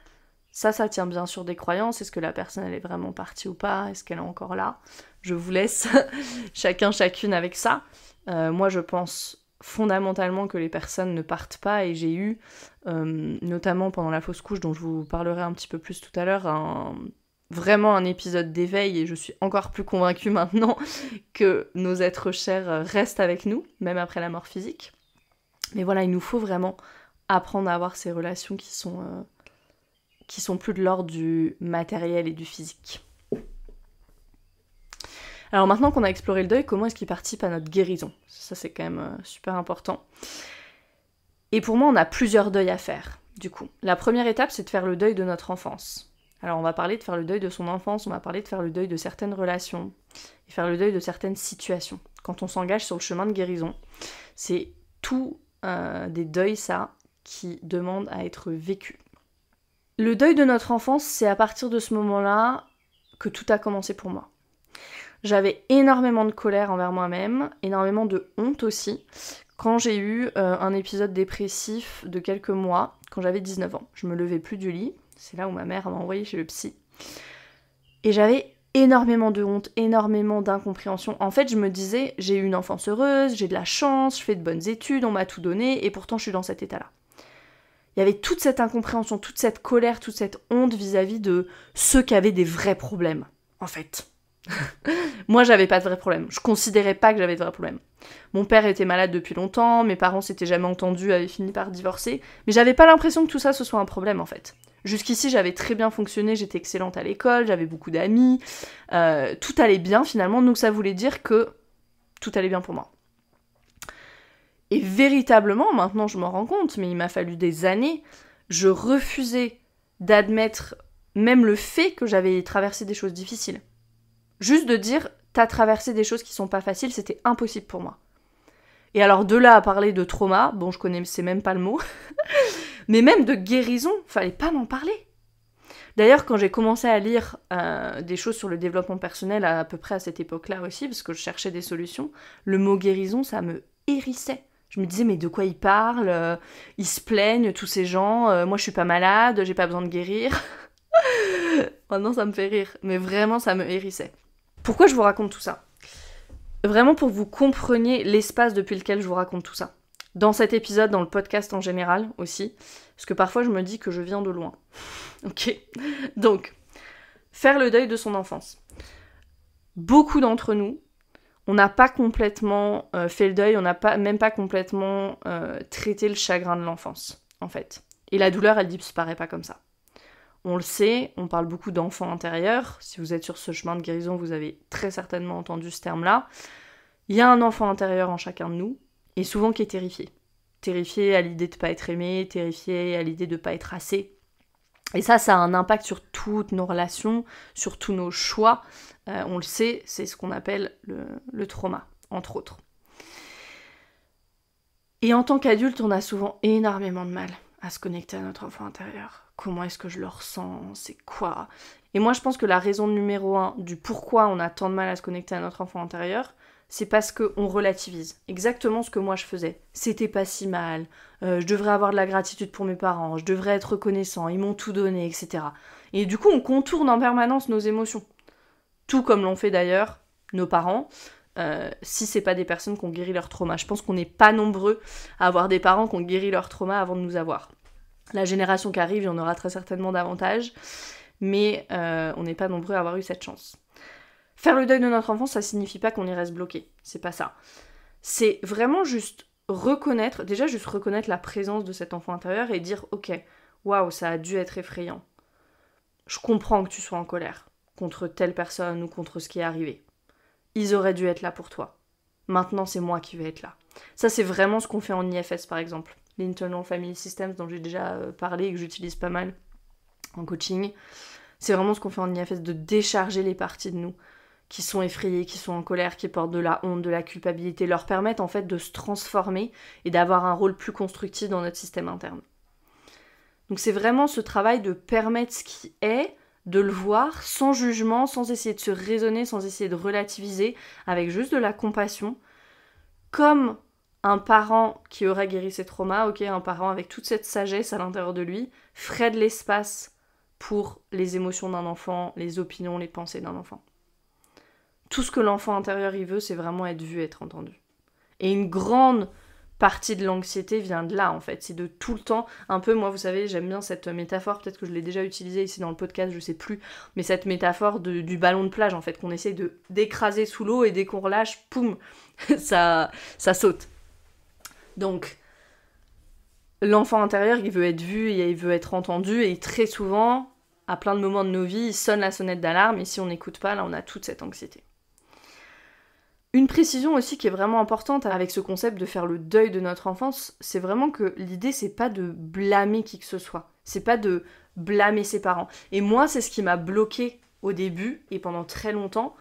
ça, ça tient bien sûr des croyances. Est-ce que la personne, elle est vraiment partie ou pas Est-ce qu'elle est encore là Je vous laisse [LAUGHS] chacun, chacune avec ça. Euh, moi, je pense fondamentalement que les personnes ne partent pas et j'ai eu, euh, notamment pendant la fausse couche dont je vous parlerai un petit peu plus tout à l'heure, un, vraiment un épisode d'éveil et je suis encore plus convaincue [LAUGHS] maintenant que nos êtres chers restent avec nous, même après la mort physique. Mais voilà, il nous faut vraiment apprendre à avoir ces relations qui sont... Euh, qui sont plus de l'ordre du matériel et du physique. Alors maintenant qu'on a exploré le deuil, comment est-ce qu'il participe à notre guérison Ça c'est quand même euh, super important. Et pour moi, on a plusieurs deuils à faire, du coup. La première étape, c'est de faire le deuil de notre enfance. Alors on va parler de faire le deuil de son enfance, on va parler de faire le deuil de certaines relations, et faire le deuil de certaines situations. Quand on s'engage sur le chemin de guérison, c'est tout euh, des deuils, ça, qui demandent à être vécus. Le deuil de notre enfance, c'est à partir de ce moment-là que tout a commencé pour moi. J'avais énormément de colère envers moi-même, énormément de honte aussi, quand j'ai eu euh, un épisode dépressif de quelques mois, quand j'avais 19 ans. Je me levais plus du lit, c'est là où ma mère m'a envoyé chez le psy. Et j'avais énormément de honte, énormément d'incompréhension. En fait, je me disais, j'ai eu une enfance heureuse, j'ai de la chance, je fais de bonnes études, on m'a tout donné, et pourtant je suis dans cet état-là il y avait toute cette incompréhension, toute cette colère, toute cette honte vis-à-vis de ceux qui avaient des vrais problèmes, en fait. [LAUGHS] Moi, j'avais pas de vrais problèmes. Je considérais pas que j'avais de vrais problèmes. Mon père était malade depuis longtemps, mes parents s'étaient jamais entendus, avaient fini par divorcer, mais j'avais pas l'impression que tout ça ce soit un problème en fait. Jusqu'ici, j'avais très bien fonctionné, j'étais excellente à l'école, j'avais beaucoup d'amis, euh, tout allait bien finalement, donc ça voulait dire que tout allait bien pour moi. Et véritablement, maintenant je m'en rends compte, mais il m'a fallu des années, je refusais d'admettre même le fait que j'avais traversé des choses difficiles. Juste de dire, t'as traversé des choses qui sont pas faciles, c'était impossible pour moi. Et alors de là à parler de trauma, bon je connaissais même pas le mot, [LAUGHS] mais même de guérison, fallait pas m'en parler. D'ailleurs, quand j'ai commencé à lire euh, des choses sur le développement personnel à peu près à cette époque-là aussi, parce que je cherchais des solutions, le mot guérison, ça me hérissait. Je me disais, mais de quoi ils parlent euh, Ils se plaignent, tous ces gens. Euh, moi, je suis pas malade, j'ai pas besoin de guérir. [LAUGHS] Maintenant, ça me fait rire. Mais vraiment, ça me hérissait. Pourquoi je vous raconte tout ça Vraiment pour que vous compreniez l'espace depuis lequel je vous raconte tout ça. Dans cet épisode, dans le podcast en général aussi. Parce que parfois, je me dis que je viens de loin. [LAUGHS] ok Donc, faire le deuil de son enfance. Beaucoup d'entre nous on n'a pas complètement euh, fait le deuil, on n'a pas, même pas complètement euh, traité le chagrin de l'enfance, en fait. Et la douleur, elle disparaît pas comme ça. On le sait, on parle beaucoup d'enfant intérieur. Si vous êtes sur ce chemin de guérison, vous avez très certainement entendu ce terme-là. Il y a un enfant intérieur en chacun de nous, et souvent qui est terrifié. Terrifié à l'idée de ne pas être aimé, terrifié à l'idée de ne pas être assez, et ça, ça a un impact sur toutes nos relations, sur tous nos choix. Euh, on le sait, c'est ce qu'on appelle le, le trauma, entre autres. Et en tant qu'adulte, on a souvent énormément de mal à se connecter à notre enfant intérieur. Comment est-ce que je le ressens C'est quoi Et moi, je pense que la raison numéro un du pourquoi on a tant de mal à se connecter à notre enfant intérieur, c'est parce qu'on relativise. Exactement ce que moi je faisais. C'était pas si mal, euh, je devrais avoir de la gratitude pour mes parents, je devrais être reconnaissant, ils m'ont tout donné, etc. Et du coup, on contourne en permanence nos émotions. Tout comme l'ont fait d'ailleurs nos parents, euh, si c'est pas des personnes qui ont guéri leur trauma. Je pense qu'on n'est pas nombreux à avoir des parents qui ont guéri leur trauma avant de nous avoir. La génération qui arrive, il y en aura très certainement davantage, mais euh, on n'est pas nombreux à avoir eu cette chance. Faire le deuil de notre enfant, ça signifie pas qu'on y reste bloqué. C'est pas ça. C'est vraiment juste reconnaître, déjà juste reconnaître la présence de cet enfant intérieur et dire ok, waouh, ça a dû être effrayant. Je comprends que tu sois en colère contre telle personne ou contre ce qui est arrivé. Ils auraient dû être là pour toi. Maintenant, c'est moi qui vais être là. Ça, c'est vraiment ce qu'on fait en IFS par exemple. L'Internal Family Systems dont j'ai déjà euh, parlé et que j'utilise pas mal en coaching. C'est vraiment ce qu'on fait en IFS de décharger les parties de nous qui sont effrayés, qui sont en colère, qui portent de la honte, de la culpabilité, leur permettent en fait de se transformer et d'avoir un rôle plus constructif dans notre système interne. Donc c'est vraiment ce travail de permettre ce qui est, de le voir sans jugement, sans essayer de se raisonner, sans essayer de relativiser, avec juste de la compassion, comme un parent qui aurait guéri ses traumas, ok, un parent avec toute cette sagesse à l'intérieur de lui, ferait de l'espace pour les émotions d'un enfant, les opinions, les pensées d'un enfant tout ce que l'enfant intérieur il veut, c'est vraiment être vu, être entendu. Et une grande partie de l'anxiété vient de là en fait, c'est de tout le temps, un peu moi vous savez j'aime bien cette métaphore, peut-être que je l'ai déjà utilisée ici dans le podcast, je sais plus, mais cette métaphore du ballon de plage en fait qu'on essaie d'écraser sous l'eau et dès qu'on relâche, poum, [LAUGHS] ça, ça saute. Donc l'enfant intérieur il veut être vu, et il veut être entendu et très souvent à plein de moments de nos vies il sonne la sonnette d'alarme et si on n'écoute pas là on a toute cette anxiété. Une précision aussi qui est vraiment importante avec ce concept de faire le deuil de notre enfance, c'est vraiment que l'idée c'est pas de blâmer qui que ce soit, c'est pas de blâmer ses parents. Et moi, c'est ce qui m'a bloqué au début et pendant très longtemps,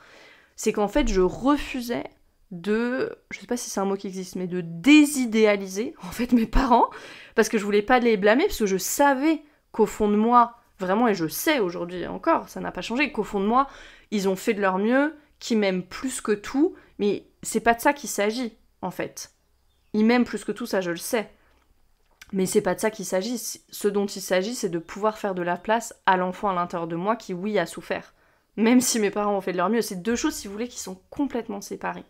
c'est qu'en fait, je refusais de, je sais pas si c'est un mot qui existe, mais de désidéaliser [LAUGHS] en fait mes parents parce que je voulais pas les blâmer parce que je savais qu'au fond de moi, vraiment et je sais aujourd'hui encore, ça n'a pas changé, qu'au fond de moi, ils ont fait de leur mieux, qu'ils m'aiment plus que tout mais c'est pas de ça qu'il s'agit, en fait. Il m'aime plus que tout, ça je le sais. Mais c'est pas de ça qu'il s'agit. Ce dont il s'agit, c'est de pouvoir faire de la place à l'enfant à l'intérieur de moi qui, oui, a souffert. Même si mes parents ont fait de leur mieux. C'est deux choses, si vous voulez, qui sont complètement séparées.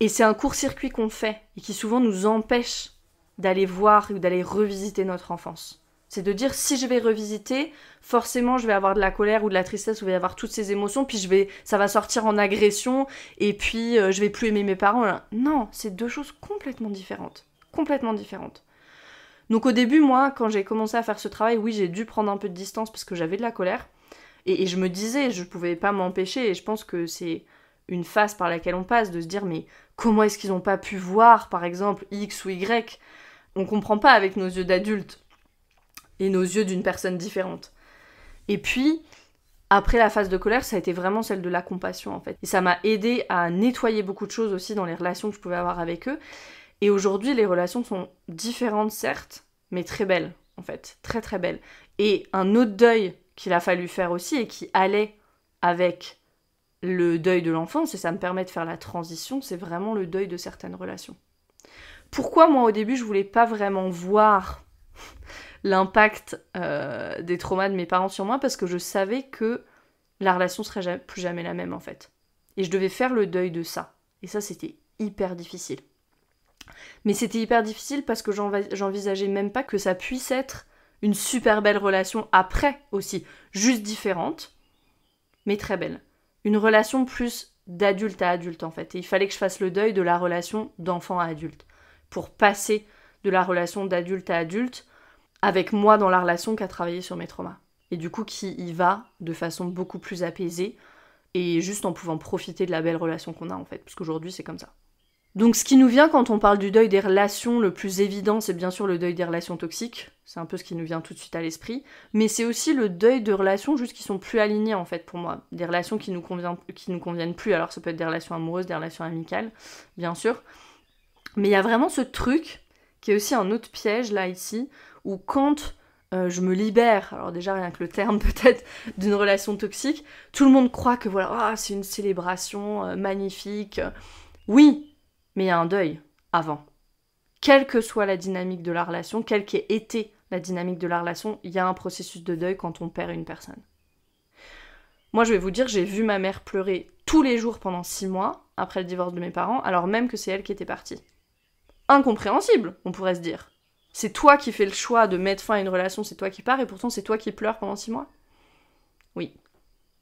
Et c'est un court-circuit qu'on fait et qui souvent nous empêche d'aller voir ou d'aller revisiter notre enfance. C'est de dire si je vais revisiter, forcément je vais avoir de la colère ou de la tristesse, ou je vais avoir toutes ces émotions, puis je vais, ça va sortir en agression, et puis euh, je vais plus aimer mes parents. Non, c'est deux choses complètement différentes, complètement différentes. Donc au début, moi, quand j'ai commencé à faire ce travail, oui, j'ai dû prendre un peu de distance parce que j'avais de la colère, et, je me disais, je pouvais pas m'empêcher, et je pense que c'est une phase par laquelle on passe de se dire mais comment est-ce qu'ils n'ont pas pu voir, par exemple, X ou Y On comprend pas avec nos yeux d'adultes et nos yeux d'une personne différente. Et puis, après la phase de colère, ça a été vraiment celle de la compassion en fait. Et ça m'a aidé à nettoyer beaucoup de choses aussi dans les relations que je pouvais avoir avec eux. Et aujourd'hui, les relations sont différentes certes, mais très belles en fait, très très belles. Et un autre deuil qu'il a fallu faire aussi et qui allait avec le deuil de l'enfance, et ça me permet de faire la transition, c'est vraiment le deuil de certaines relations. Pourquoi moi au début je voulais pas vraiment voir l'impact euh, des traumas de mes parents sur moi parce que je savais que la relation serait jamais, plus jamais la même en fait. Et je devais faire le deuil de ça. Et ça, c'était hyper difficile. Mais c'était hyper difficile parce que j'envisageais même pas que ça puisse être une super belle relation après aussi, juste différente, mais très belle. Une relation plus d'adulte à adulte en fait. Et il fallait que je fasse le deuil de la relation d'enfant à adulte pour passer de la relation d'adulte à adulte avec moi dans la relation qu'à travaillé sur mes traumas. Et du coup, qui y va de façon beaucoup plus apaisée et juste en pouvant profiter de la belle relation qu'on a en fait, parce qu'aujourd'hui c'est comme ça. Donc ce qui nous vient quand on parle du deuil des relations, le plus évident, c'est bien sûr le deuil des relations toxiques, c'est un peu ce qui nous vient tout de suite à l'esprit, mais c'est aussi le deuil de relations juste qui sont plus alignées en fait pour moi, des relations qui nous, conviennent, qui nous conviennent plus, alors ça peut être des relations amoureuses, des relations amicales, bien sûr, mais il y a vraiment ce truc qui est aussi un autre piège là ici, ou quand euh, je me libère, alors déjà rien que le terme [LAUGHS] peut-être d'une relation toxique, tout le monde croit que voilà, ah, c'est une célébration euh, magnifique. Oui, mais il y a un deuil avant. Quelle que soit la dynamique de la relation, quelle qu'ait été la dynamique de la relation, il y a un processus de deuil quand on perd une personne. Moi, je vais vous dire, j'ai vu ma mère pleurer tous les jours pendant six mois après le divorce de mes parents, alors même que c'est elle qui était partie. Incompréhensible, on pourrait se dire. C'est toi qui fais le choix de mettre fin à une relation, c'est toi qui pars, et pourtant c'est toi qui pleures pendant six mois Oui,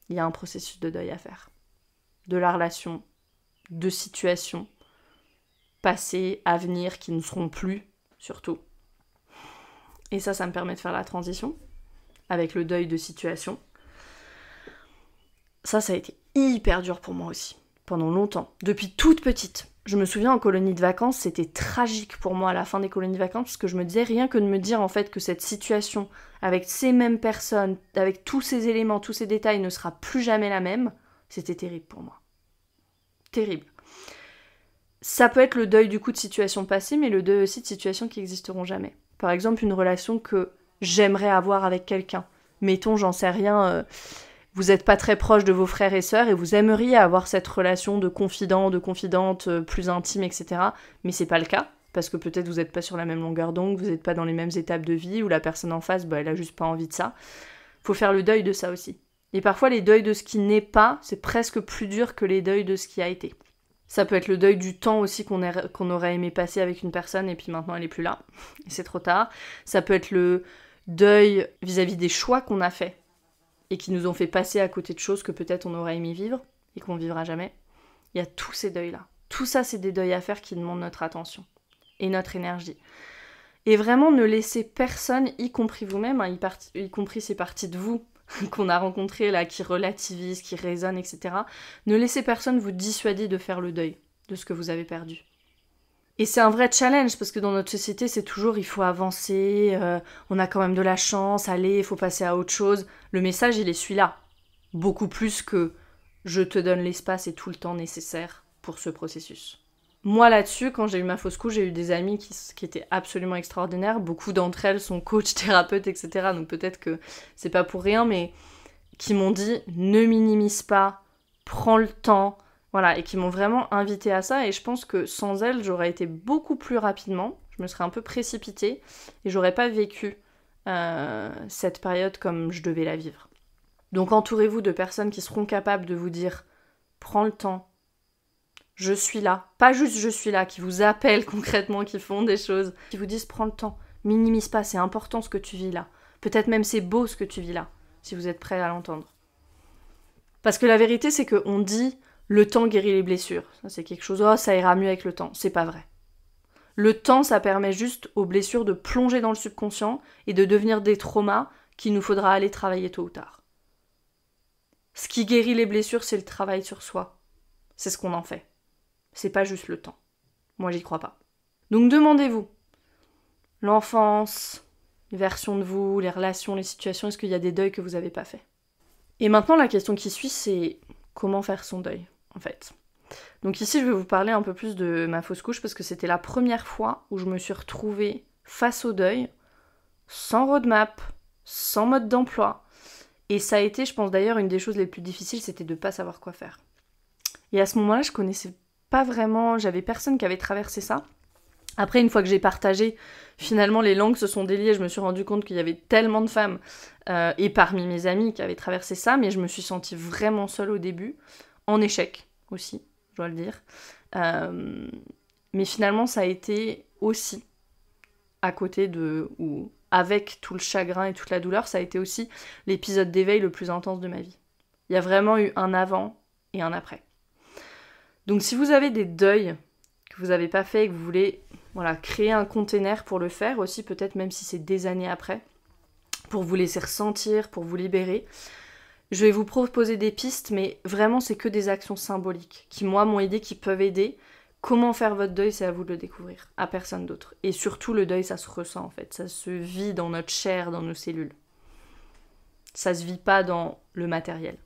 il y a un processus de deuil à faire. De la relation, de situation, passé, avenir, qui ne seront plus, surtout. Et ça, ça me permet de faire la transition avec le deuil de situation. Ça, ça a été hyper dur pour moi aussi, pendant longtemps, depuis toute petite je me souviens en colonie de vacances, c'était tragique pour moi à la fin des colonies de vacances, puisque que je me disais rien que de me dire en fait que cette situation, avec ces mêmes personnes, avec tous ces éléments, tous ces détails, ne sera plus jamais la même, c'était terrible pour moi. Terrible. Ça peut être le deuil du coup de situation passée, mais le deuil aussi de situations qui n'existeront jamais. Par exemple, une relation que j'aimerais avoir avec quelqu'un. Mettons, j'en sais rien. Euh, vous n'êtes pas très proche de vos frères et sœurs et vous aimeriez avoir cette relation de confident, de confidente euh, plus intime, etc. Mais c'est pas le cas parce que peut-être vous n'êtes pas sur la même longueur d'onde, vous n'êtes pas dans les mêmes étapes de vie, ou la personne en face, bah, elle a juste pas envie de ça. Faut faire le deuil de ça aussi. Et parfois, les deuils de ce qui n'est pas, c'est presque plus dur que les deuils de ce qui a été. Ça peut être le deuil du temps aussi qu'on aurait aimé passer avec une personne et puis maintenant elle est plus là, et [LAUGHS] c'est trop tard. Ça peut être le deuil vis-à-vis -vis des choix qu'on a faits et qui nous ont fait passer à côté de choses que peut-être on aurait aimé vivre et qu'on vivra jamais. Il y a tous ces deuils-là. Tout ça, c'est des deuils à faire qui demandent notre attention et notre énergie. Et vraiment, ne laissez personne, y compris vous-même, hein, y, compris ces parties de vous [LAUGHS] qu'on a rencontrées là, qui relativisent, qui raisonnent, etc. Ne laissez personne vous dissuader de faire le deuil de ce que vous avez perdu. Et c'est un vrai challenge parce que dans notre société, c'est toujours il faut avancer, euh, on a quand même de la chance, allez, il faut passer à autre chose. Le message, il est celui-là. Beaucoup plus que je te donne l'espace et tout le temps nécessaire pour ce processus. Moi là-dessus, quand j'ai eu ma fausse couche, j'ai eu des amis qui, étaient absolument extraordinaires. Beaucoup d'entre elles sont coach, [LAUGHS] thérapeutes, etc. Donc peut-être que c'est pas pour rien, mais qui m'ont dit ne minimise pas, prends le temps, voilà, et qui m'ont vraiment invité à ça. Et je pense que sans elles, j'aurais été beaucoup plus rapidement. Je me serais un peu précipitée et j'aurais pas vécu euh, cette période comme je devais la vivre. Donc entourez-vous de personnes qui seront capables de vous dire prends le temps, je suis là, pas juste je suis là, qui vous appellent concrètement, qui font des choses, qui vous disent prends le temps, minimise pas, c'est important ce que tu vis là. Peut-être même c'est beau ce que tu vis là, si vous êtes prêt à l'entendre. Parce que la vérité, c'est qu'on dit le temps guérit les blessures. Ça, c'est quelque chose, oh, ça ira mieux avec le temps. C'est pas vrai. Le temps, ça permet juste aux blessures de plonger dans le subconscient et de devenir des traumas qu'il nous faudra aller travailler tôt ou tard. Ce qui guérit les blessures, c'est le travail sur soi. C'est ce qu'on en fait. C'est pas juste le temps. Moi, j'y crois pas. Donc demandez-vous l'enfance, les versions de vous, les relations, les situations, est-ce qu'il y a des deuils que vous n'avez pas faits Et maintenant, la question qui suit, c'est comment faire son deuil fait. Donc ici, je vais vous parler un peu plus de ma fausse couche parce que c'était la première fois où je me suis retrouvée face au deuil, sans roadmap, sans mode d'emploi. Et ça a été, je pense d'ailleurs, une des choses les plus difficiles, c'était de ne pas savoir quoi faire. Et à ce moment-là, je connaissais pas vraiment, j'avais personne qui avait traversé ça. Après, une fois que j'ai partagé, finalement, les langues se sont déliées. Je me suis rendu compte qu'il y avait tellement de femmes, euh, et parmi mes amis qui avaient traversé ça, mais je me suis sentie vraiment seule au début en échec aussi, je dois le dire. Euh, mais finalement, ça a été aussi, à côté de, ou avec tout le chagrin et toute la douleur, ça a été aussi l'épisode d'éveil le plus intense de ma vie. Il y a vraiment eu un avant et un après. Donc si vous avez des deuils que vous n'avez pas fait et que vous voulez voilà, créer un container pour le faire aussi, peut-être même si c'est des années après, pour vous laisser ressentir, pour vous libérer, je vais vous proposer des pistes, mais vraiment, c'est que des actions symboliques qui, moi, m'ont aidé, qui peuvent aider. Comment faire votre deuil, c'est à vous de le découvrir, à personne d'autre. Et surtout, le deuil, ça se ressent en fait, ça se vit dans notre chair, dans nos cellules. Ça se vit pas dans le matériel.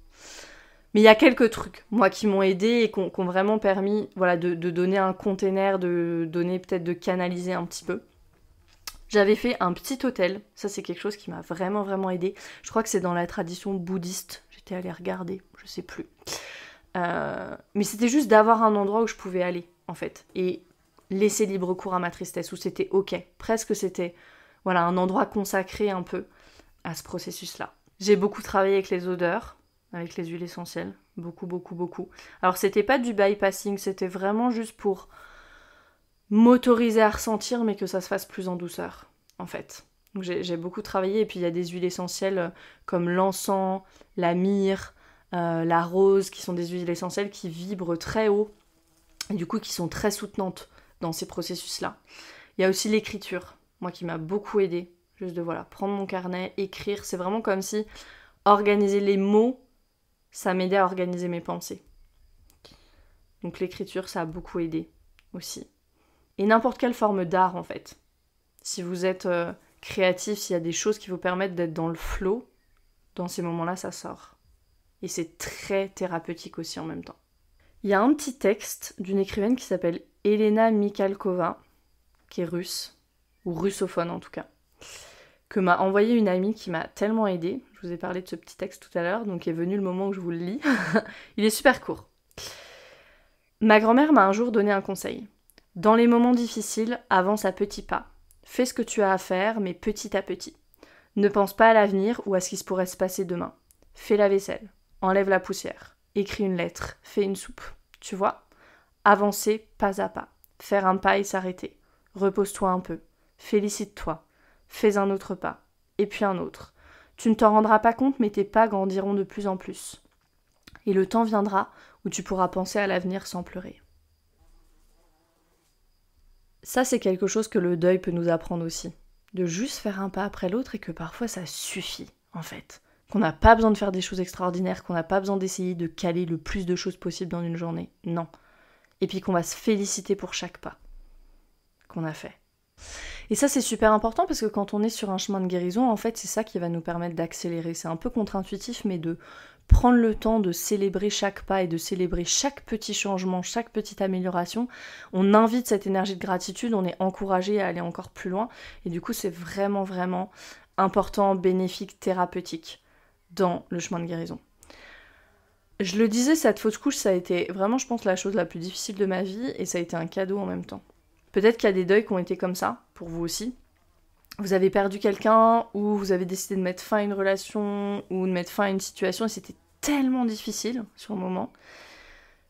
Mais il y a quelques trucs, moi, qui m'ont aidé et qui ont vraiment permis voilà, de, de donner un container, de donner peut-être de canaliser un petit peu. J'avais fait un petit hôtel, ça c'est quelque chose qui m'a vraiment vraiment aidé. Je crois que c'est dans la tradition bouddhiste, j'étais allée regarder, je sais plus. Euh, mais c'était juste d'avoir un endroit où je pouvais aller en fait et laisser libre cours à ma tristesse, où c'était ok, presque c'était voilà un endroit consacré un peu à ce processus-là. J'ai beaucoup travaillé avec les odeurs, avec les huiles essentielles, beaucoup beaucoup beaucoup. Alors c'était pas du bypassing, c'était vraiment juste pour m'autoriser à ressentir, mais que ça se fasse plus en douceur, en fait. j'ai beaucoup travaillé, et puis il y a des huiles essentielles euh, comme l'encens, la myrrhe, euh, la rose, qui sont des huiles essentielles qui vibrent très haut, et du coup qui sont très soutenantes dans ces processus-là. Il y a aussi l'écriture, moi qui m'a beaucoup aidé, juste de voilà, prendre mon carnet, écrire, c'est vraiment comme si organiser les mots, ça m'aidait à organiser mes pensées. Donc l'écriture, ça a beaucoup aidé aussi et n'importe quelle forme d'art en fait. Si vous êtes euh, créatif, s'il y a des choses qui vous permettent d'être dans le flot, dans ces moments-là, ça sort. Et c'est très thérapeutique aussi en même temps. Il y a un petit texte d'une écrivaine qui s'appelle Elena Mikalkova, qui est russe, ou russophone en tout cas, que m'a envoyé une amie qui m'a tellement aidée. Je vous ai parlé de ce petit texte tout à l'heure, donc est venu le moment où je vous le lis. [LAUGHS] Il est super court. Ma grand-mère m'a un jour donné un conseil. Dans les moments difficiles, avance à petits pas. Fais ce que tu as à faire, mais petit à petit. Ne pense pas à l'avenir ou à ce qui se pourrait se passer demain. Fais la vaisselle, enlève la poussière, écris une lettre, fais une soupe. Tu vois Avancez pas à pas. Faire un pas et s'arrêter. Repose-toi un peu. Félicite-toi. Fais un autre pas. Et puis un autre. Tu ne t'en rendras pas compte, mais tes pas grandiront de plus en plus. Et le temps viendra où tu pourras penser à l'avenir sans pleurer. Ça, c'est quelque chose que le deuil peut nous apprendre aussi. De juste faire un pas après l'autre et que parfois ça suffit, en fait. Qu'on n'a pas besoin de faire des choses extraordinaires, qu'on n'a pas besoin d'essayer de caler le plus de choses possible dans une journée. Non. Et puis qu'on va se féliciter pour chaque pas qu'on a fait. Et ça, c'est super important parce que quand on est sur un chemin de guérison, en fait, c'est ça qui va nous permettre d'accélérer. C'est un peu contre-intuitif, mais de prendre le temps de célébrer chaque pas et de célébrer chaque petit changement, chaque petite amélioration, on invite cette énergie de gratitude, on est encouragé à aller encore plus loin. Et du coup, c'est vraiment, vraiment important, bénéfique, thérapeutique dans le chemin de guérison. Je le disais, cette fausse couche, ça a été vraiment, je pense, la chose la plus difficile de ma vie et ça a été un cadeau en même temps. Peut-être qu'il y a des deuils qui ont été comme ça, pour vous aussi, vous avez perdu quelqu'un ou vous avez décidé de mettre fin à une relation ou de mettre fin à une situation et c'était tellement difficile sur le moment.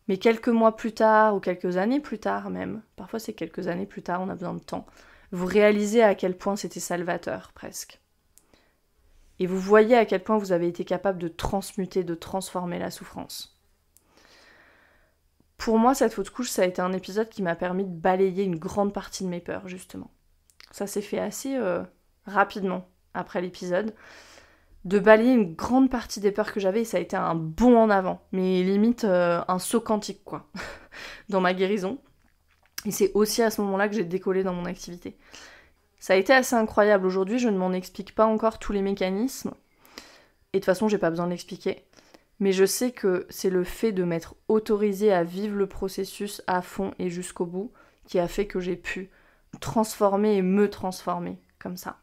Mais quelques mois plus tard ou quelques années plus tard même, parfois c'est quelques années plus tard, on a besoin de temps, vous réalisez à quel point c'était salvateur presque. Et vous voyez à quel point vous avez été capable de transmuter, de transformer la souffrance. Pour moi, cette faute couche, ça a été un épisode qui m'a permis de balayer une grande partie de mes peurs, justement ça s'est fait assez euh, rapidement après l'épisode, de balayer une grande partie des peurs que j'avais et ça a été un bond en avant, mais limite euh, un saut quantique quoi, [LAUGHS] dans ma guérison. Et c'est aussi à ce moment-là que j'ai décollé dans mon activité. Ça a été assez incroyable. Aujourd'hui, je ne m'en explique pas encore tous les mécanismes. Et de toute façon, j'ai pas besoin de l'expliquer. Mais je sais que c'est le fait de m'être autorisée à vivre le processus à fond et jusqu'au bout qui a fait que j'ai pu transformer et me transformer comme ça.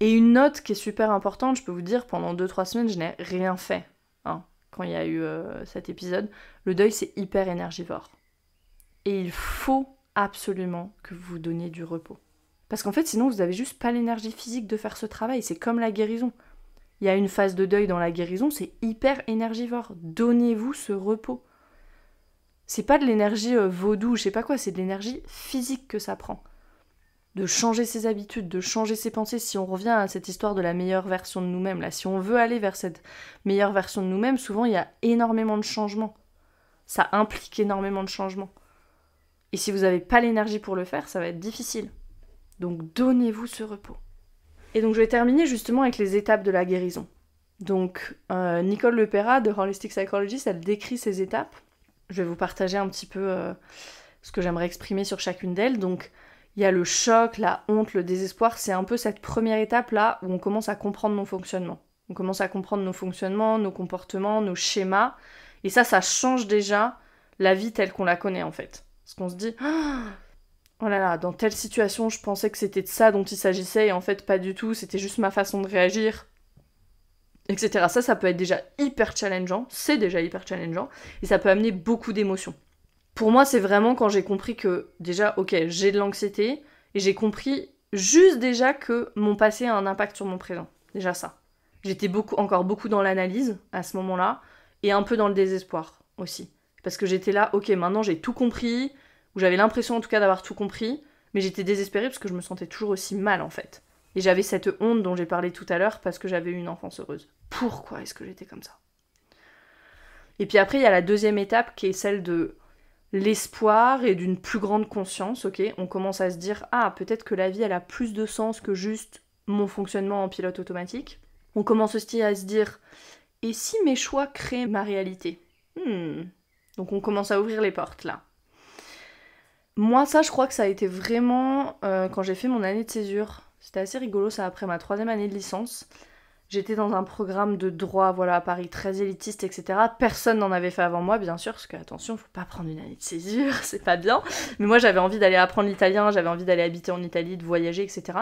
Et une note qui est super importante, je peux vous dire, pendant 2-3 semaines, je n'ai rien fait hein, quand il y a eu euh, cet épisode. Le deuil, c'est hyper énergivore. Et il faut absolument que vous vous donniez du repos. Parce qu'en fait, sinon, vous n'avez juste pas l'énergie physique de faire ce travail. C'est comme la guérison. Il y a une phase de deuil dans la guérison, c'est hyper énergivore. Donnez-vous ce repos. C'est pas de l'énergie euh, vaudou, je sais pas quoi, c'est de l'énergie physique que ça prend. De changer ses habitudes, de changer ses pensées, si on revient à cette histoire de la meilleure version de nous-mêmes, là, si on veut aller vers cette meilleure version de nous-mêmes, souvent il y a énormément de changements. Ça implique énormément de changements. Et si vous n'avez pas l'énergie pour le faire, ça va être difficile. Donc donnez-vous ce repos. Et donc je vais terminer justement avec les étapes de la guérison. Donc euh, Nicole Lepera de Holistic Psychologist, elle décrit ces étapes je vais vous partager un petit peu euh, ce que j'aimerais exprimer sur chacune d'elles. Donc, il y a le choc, la honte, le désespoir. C'est un peu cette première étape-là où on commence à comprendre nos fonctionnements. On commence à comprendre nos fonctionnements, nos comportements, nos schémas. Et ça, ça change déjà la vie telle qu'on la connaît, en fait. Parce qu'on se dit, ah, oh là là, dans telle situation, je pensais que c'était de ça dont il s'agissait, et en fait, pas du tout, c'était juste ma façon de réagir etc. Ça, ça peut être déjà hyper challengeant, c'est déjà hyper challengeant, et ça peut amener beaucoup d'émotions. Pour moi, c'est vraiment quand j'ai compris que déjà, ok, j'ai de l'anxiété, et j'ai compris juste déjà que mon passé a un impact sur mon présent. Déjà ça. J'étais beaucoup, encore beaucoup dans l'analyse à ce moment-là, et un peu dans le désespoir aussi. Parce que j'étais là, ok, maintenant j'ai tout compris, ou j'avais l'impression en tout cas d'avoir tout compris, mais j'étais désespérée parce que je me sentais toujours aussi mal en fait. Et j'avais cette honte dont j'ai parlé tout à l'heure parce que j'avais eu une enfance heureuse. Pourquoi est-ce que j'étais comme ça Et puis après, il y a la deuxième étape qui est celle de l'espoir et d'une plus grande conscience, ok On commence à se dire, ah, peut-être que la vie, elle a plus de sens que juste mon fonctionnement en pilote automatique. On commence aussi à se dire, et si mes choix créent ma réalité hmm. Donc on commence à ouvrir les portes là. Moi, ça, je crois que ça a été vraiment, euh, quand j'ai fait mon année de césure, c'était assez rigolo, ça après ma troisième année de licence. J'étais dans un programme de droit, voilà, à Paris, très élitiste, etc. Personne n'en avait fait avant moi, bien sûr, parce que, attention, faut pas prendre une année de césure, [LAUGHS] c'est pas bien. Mais moi, j'avais envie d'aller apprendre l'italien, j'avais envie d'aller habiter en Italie, de voyager, etc.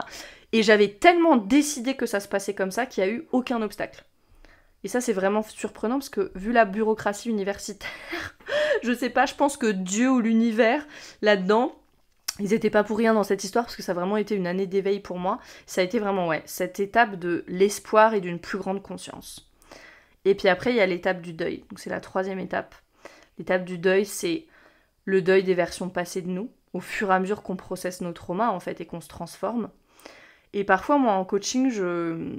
Et j'avais tellement décidé que ça se passait comme ça qu'il n'y a eu aucun obstacle. Et ça, c'est vraiment surprenant parce que, vu la bureaucratie universitaire, [LAUGHS] je sais pas, je pense que Dieu ou l'univers, là-dedans, ils n'étaient pas pour rien dans cette histoire parce que ça a vraiment été une année d'éveil pour moi. Ça a été vraiment, ouais, cette étape de l'espoir et d'une plus grande conscience. Et puis après, il y a l'étape du deuil. Donc c'est la troisième étape. L'étape du deuil, c'est le deuil des versions passées de nous, au fur et à mesure qu'on processe nos traumas en fait et qu'on se transforme. Et parfois, moi en coaching, je,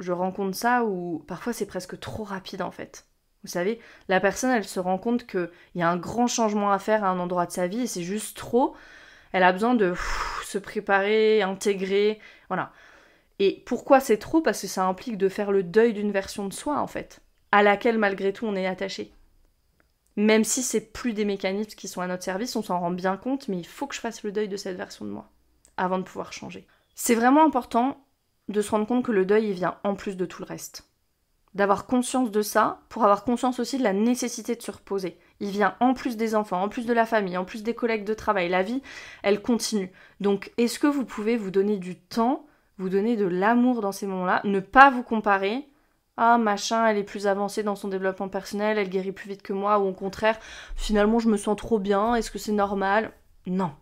je rencontre ça où parfois c'est presque trop rapide en fait. Vous savez, la personne, elle se rend compte qu'il y a un grand changement à faire à un endroit de sa vie et c'est juste trop elle a besoin de se préparer, intégrer, voilà. Et pourquoi c'est trop Parce que ça implique de faire le deuil d'une version de soi, en fait, à laquelle malgré tout on est attaché. Même si c'est plus des mécanismes qui sont à notre service, on s'en rend bien compte, mais il faut que je fasse le deuil de cette version de moi, avant de pouvoir changer. C'est vraiment important de se rendre compte que le deuil, il vient en plus de tout le reste. D'avoir conscience de ça, pour avoir conscience aussi de la nécessité de se reposer il vient en plus des enfants, en plus de la famille, en plus des collègues de travail. La vie, elle continue. Donc, est-ce que vous pouvez vous donner du temps, vous donner de l'amour dans ces moments-là, ne pas vous comparer ah, machin, elle est plus avancée dans son développement personnel, elle guérit plus vite que moi, ou au contraire, finalement, je me sens trop bien, est-ce que c'est normal Non.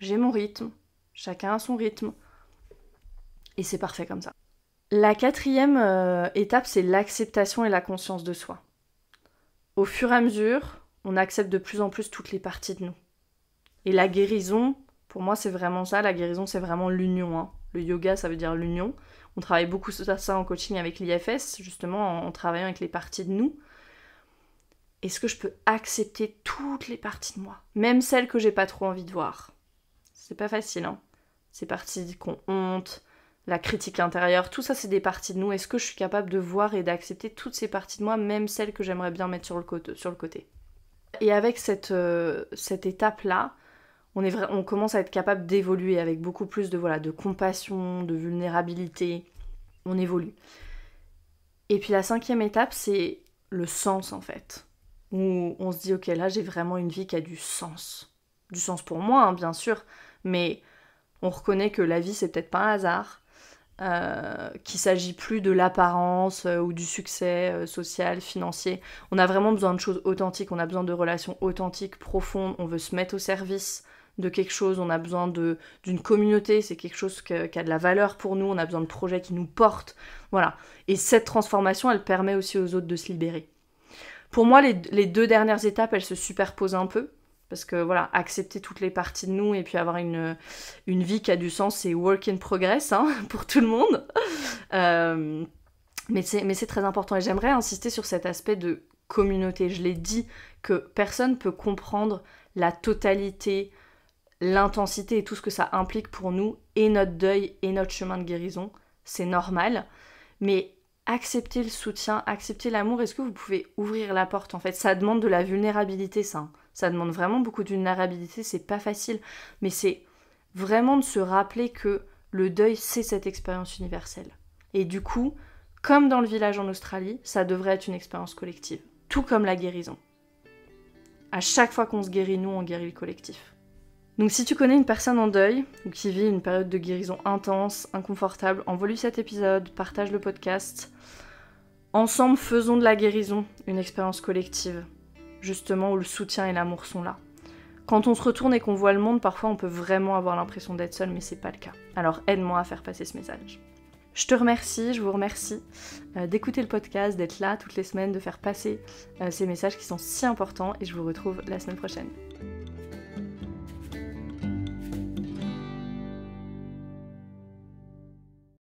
J'ai mon rythme, chacun a son rythme, et c'est parfait comme ça. La quatrième euh, étape, c'est l'acceptation et la conscience de soi. Au fur et à mesure, on accepte de plus en plus toutes les parties de nous. Et la guérison, pour moi, c'est vraiment ça. La guérison, c'est vraiment l'union. Hein. Le yoga, ça veut dire l'union. On travaille beaucoup sur ça en coaching avec l'IFS, justement, en, travaillant avec les parties de nous. Est-ce que je peux accepter toutes les parties de moi, même celles que j'ai pas trop envie de voir C'est pas facile, hein. Ces parties qu'on honte, la critique intérieure, tout ça c'est des parties de nous. Est-ce que je suis capable de voir et d'accepter toutes ces parties de moi, même celles que j'aimerais bien mettre sur le, côté, sur le côté Et avec cette, euh, cette étape-là, on, on commence à être capable d'évoluer avec beaucoup plus de, voilà, de compassion, de vulnérabilité. On évolue. Et puis la cinquième étape, c'est le sens en fait. Où on se dit, ok, là j'ai vraiment une vie qui a du sens. Du sens pour moi, hein, bien sûr, mais on reconnaît que la vie c'est peut-être pas un hasard, euh, qu'il s'agit plus de l'apparence euh, ou du succès euh, social, financier. On a vraiment besoin de choses authentiques, on a besoin de relations authentiques, profondes, on veut se mettre au service de quelque chose, on a besoin d'une communauté, c'est quelque chose qui a de la valeur pour nous, on a besoin de projets qui nous portent. Voilà. Et cette transformation, elle permet aussi aux autres de se libérer. Pour moi, les deux dernières étapes, elles se superposent un peu. Parce que voilà, accepter toutes les parties de nous et puis avoir une, une vie qui a du sens, c'est work in progress hein, [LAUGHS] pour tout le monde. [LAUGHS] Euh, mais c'est très important et j'aimerais insister sur cet aspect de communauté. Je l'ai dit que personne ne peut comprendre la totalité, l'intensité et tout ce que ça implique pour nous et notre deuil et notre chemin de guérison. C'est normal. Mais accepter le soutien, accepter l'amour, est-ce que vous pouvez ouvrir la porte en fait Ça demande de la vulnérabilité, ça. Hein. Ça demande vraiment beaucoup d'une narrabilité, c'est pas facile. Mais c'est vraiment de se rappeler que le deuil, c'est cette expérience universelle. Et du coup, comme dans le village en Australie, ça devrait être une expérience collective, tout comme la guérison. À chaque fois qu'on se guérit, nous, on guérit le collectif. Donc si tu connais une personne en deuil ou qui vit une période de guérison intense, inconfortable, envoie-lui cet épisode, partage le podcast. Ensemble, faisons de la guérison une expérience collective justement, où le soutien et l'amour sont là. Quand on se retourne et qu'on voit le monde, parfois on peut vraiment avoir l'impression d'être seul, mais c'est pas le cas. Alors aide-moi à faire passer ce message. Je te remercie, je vous remercie euh, d'écouter le podcast, d'être là toutes les semaines, de faire passer euh, ces messages qui sont si importants et je vous retrouve la semaine prochaine.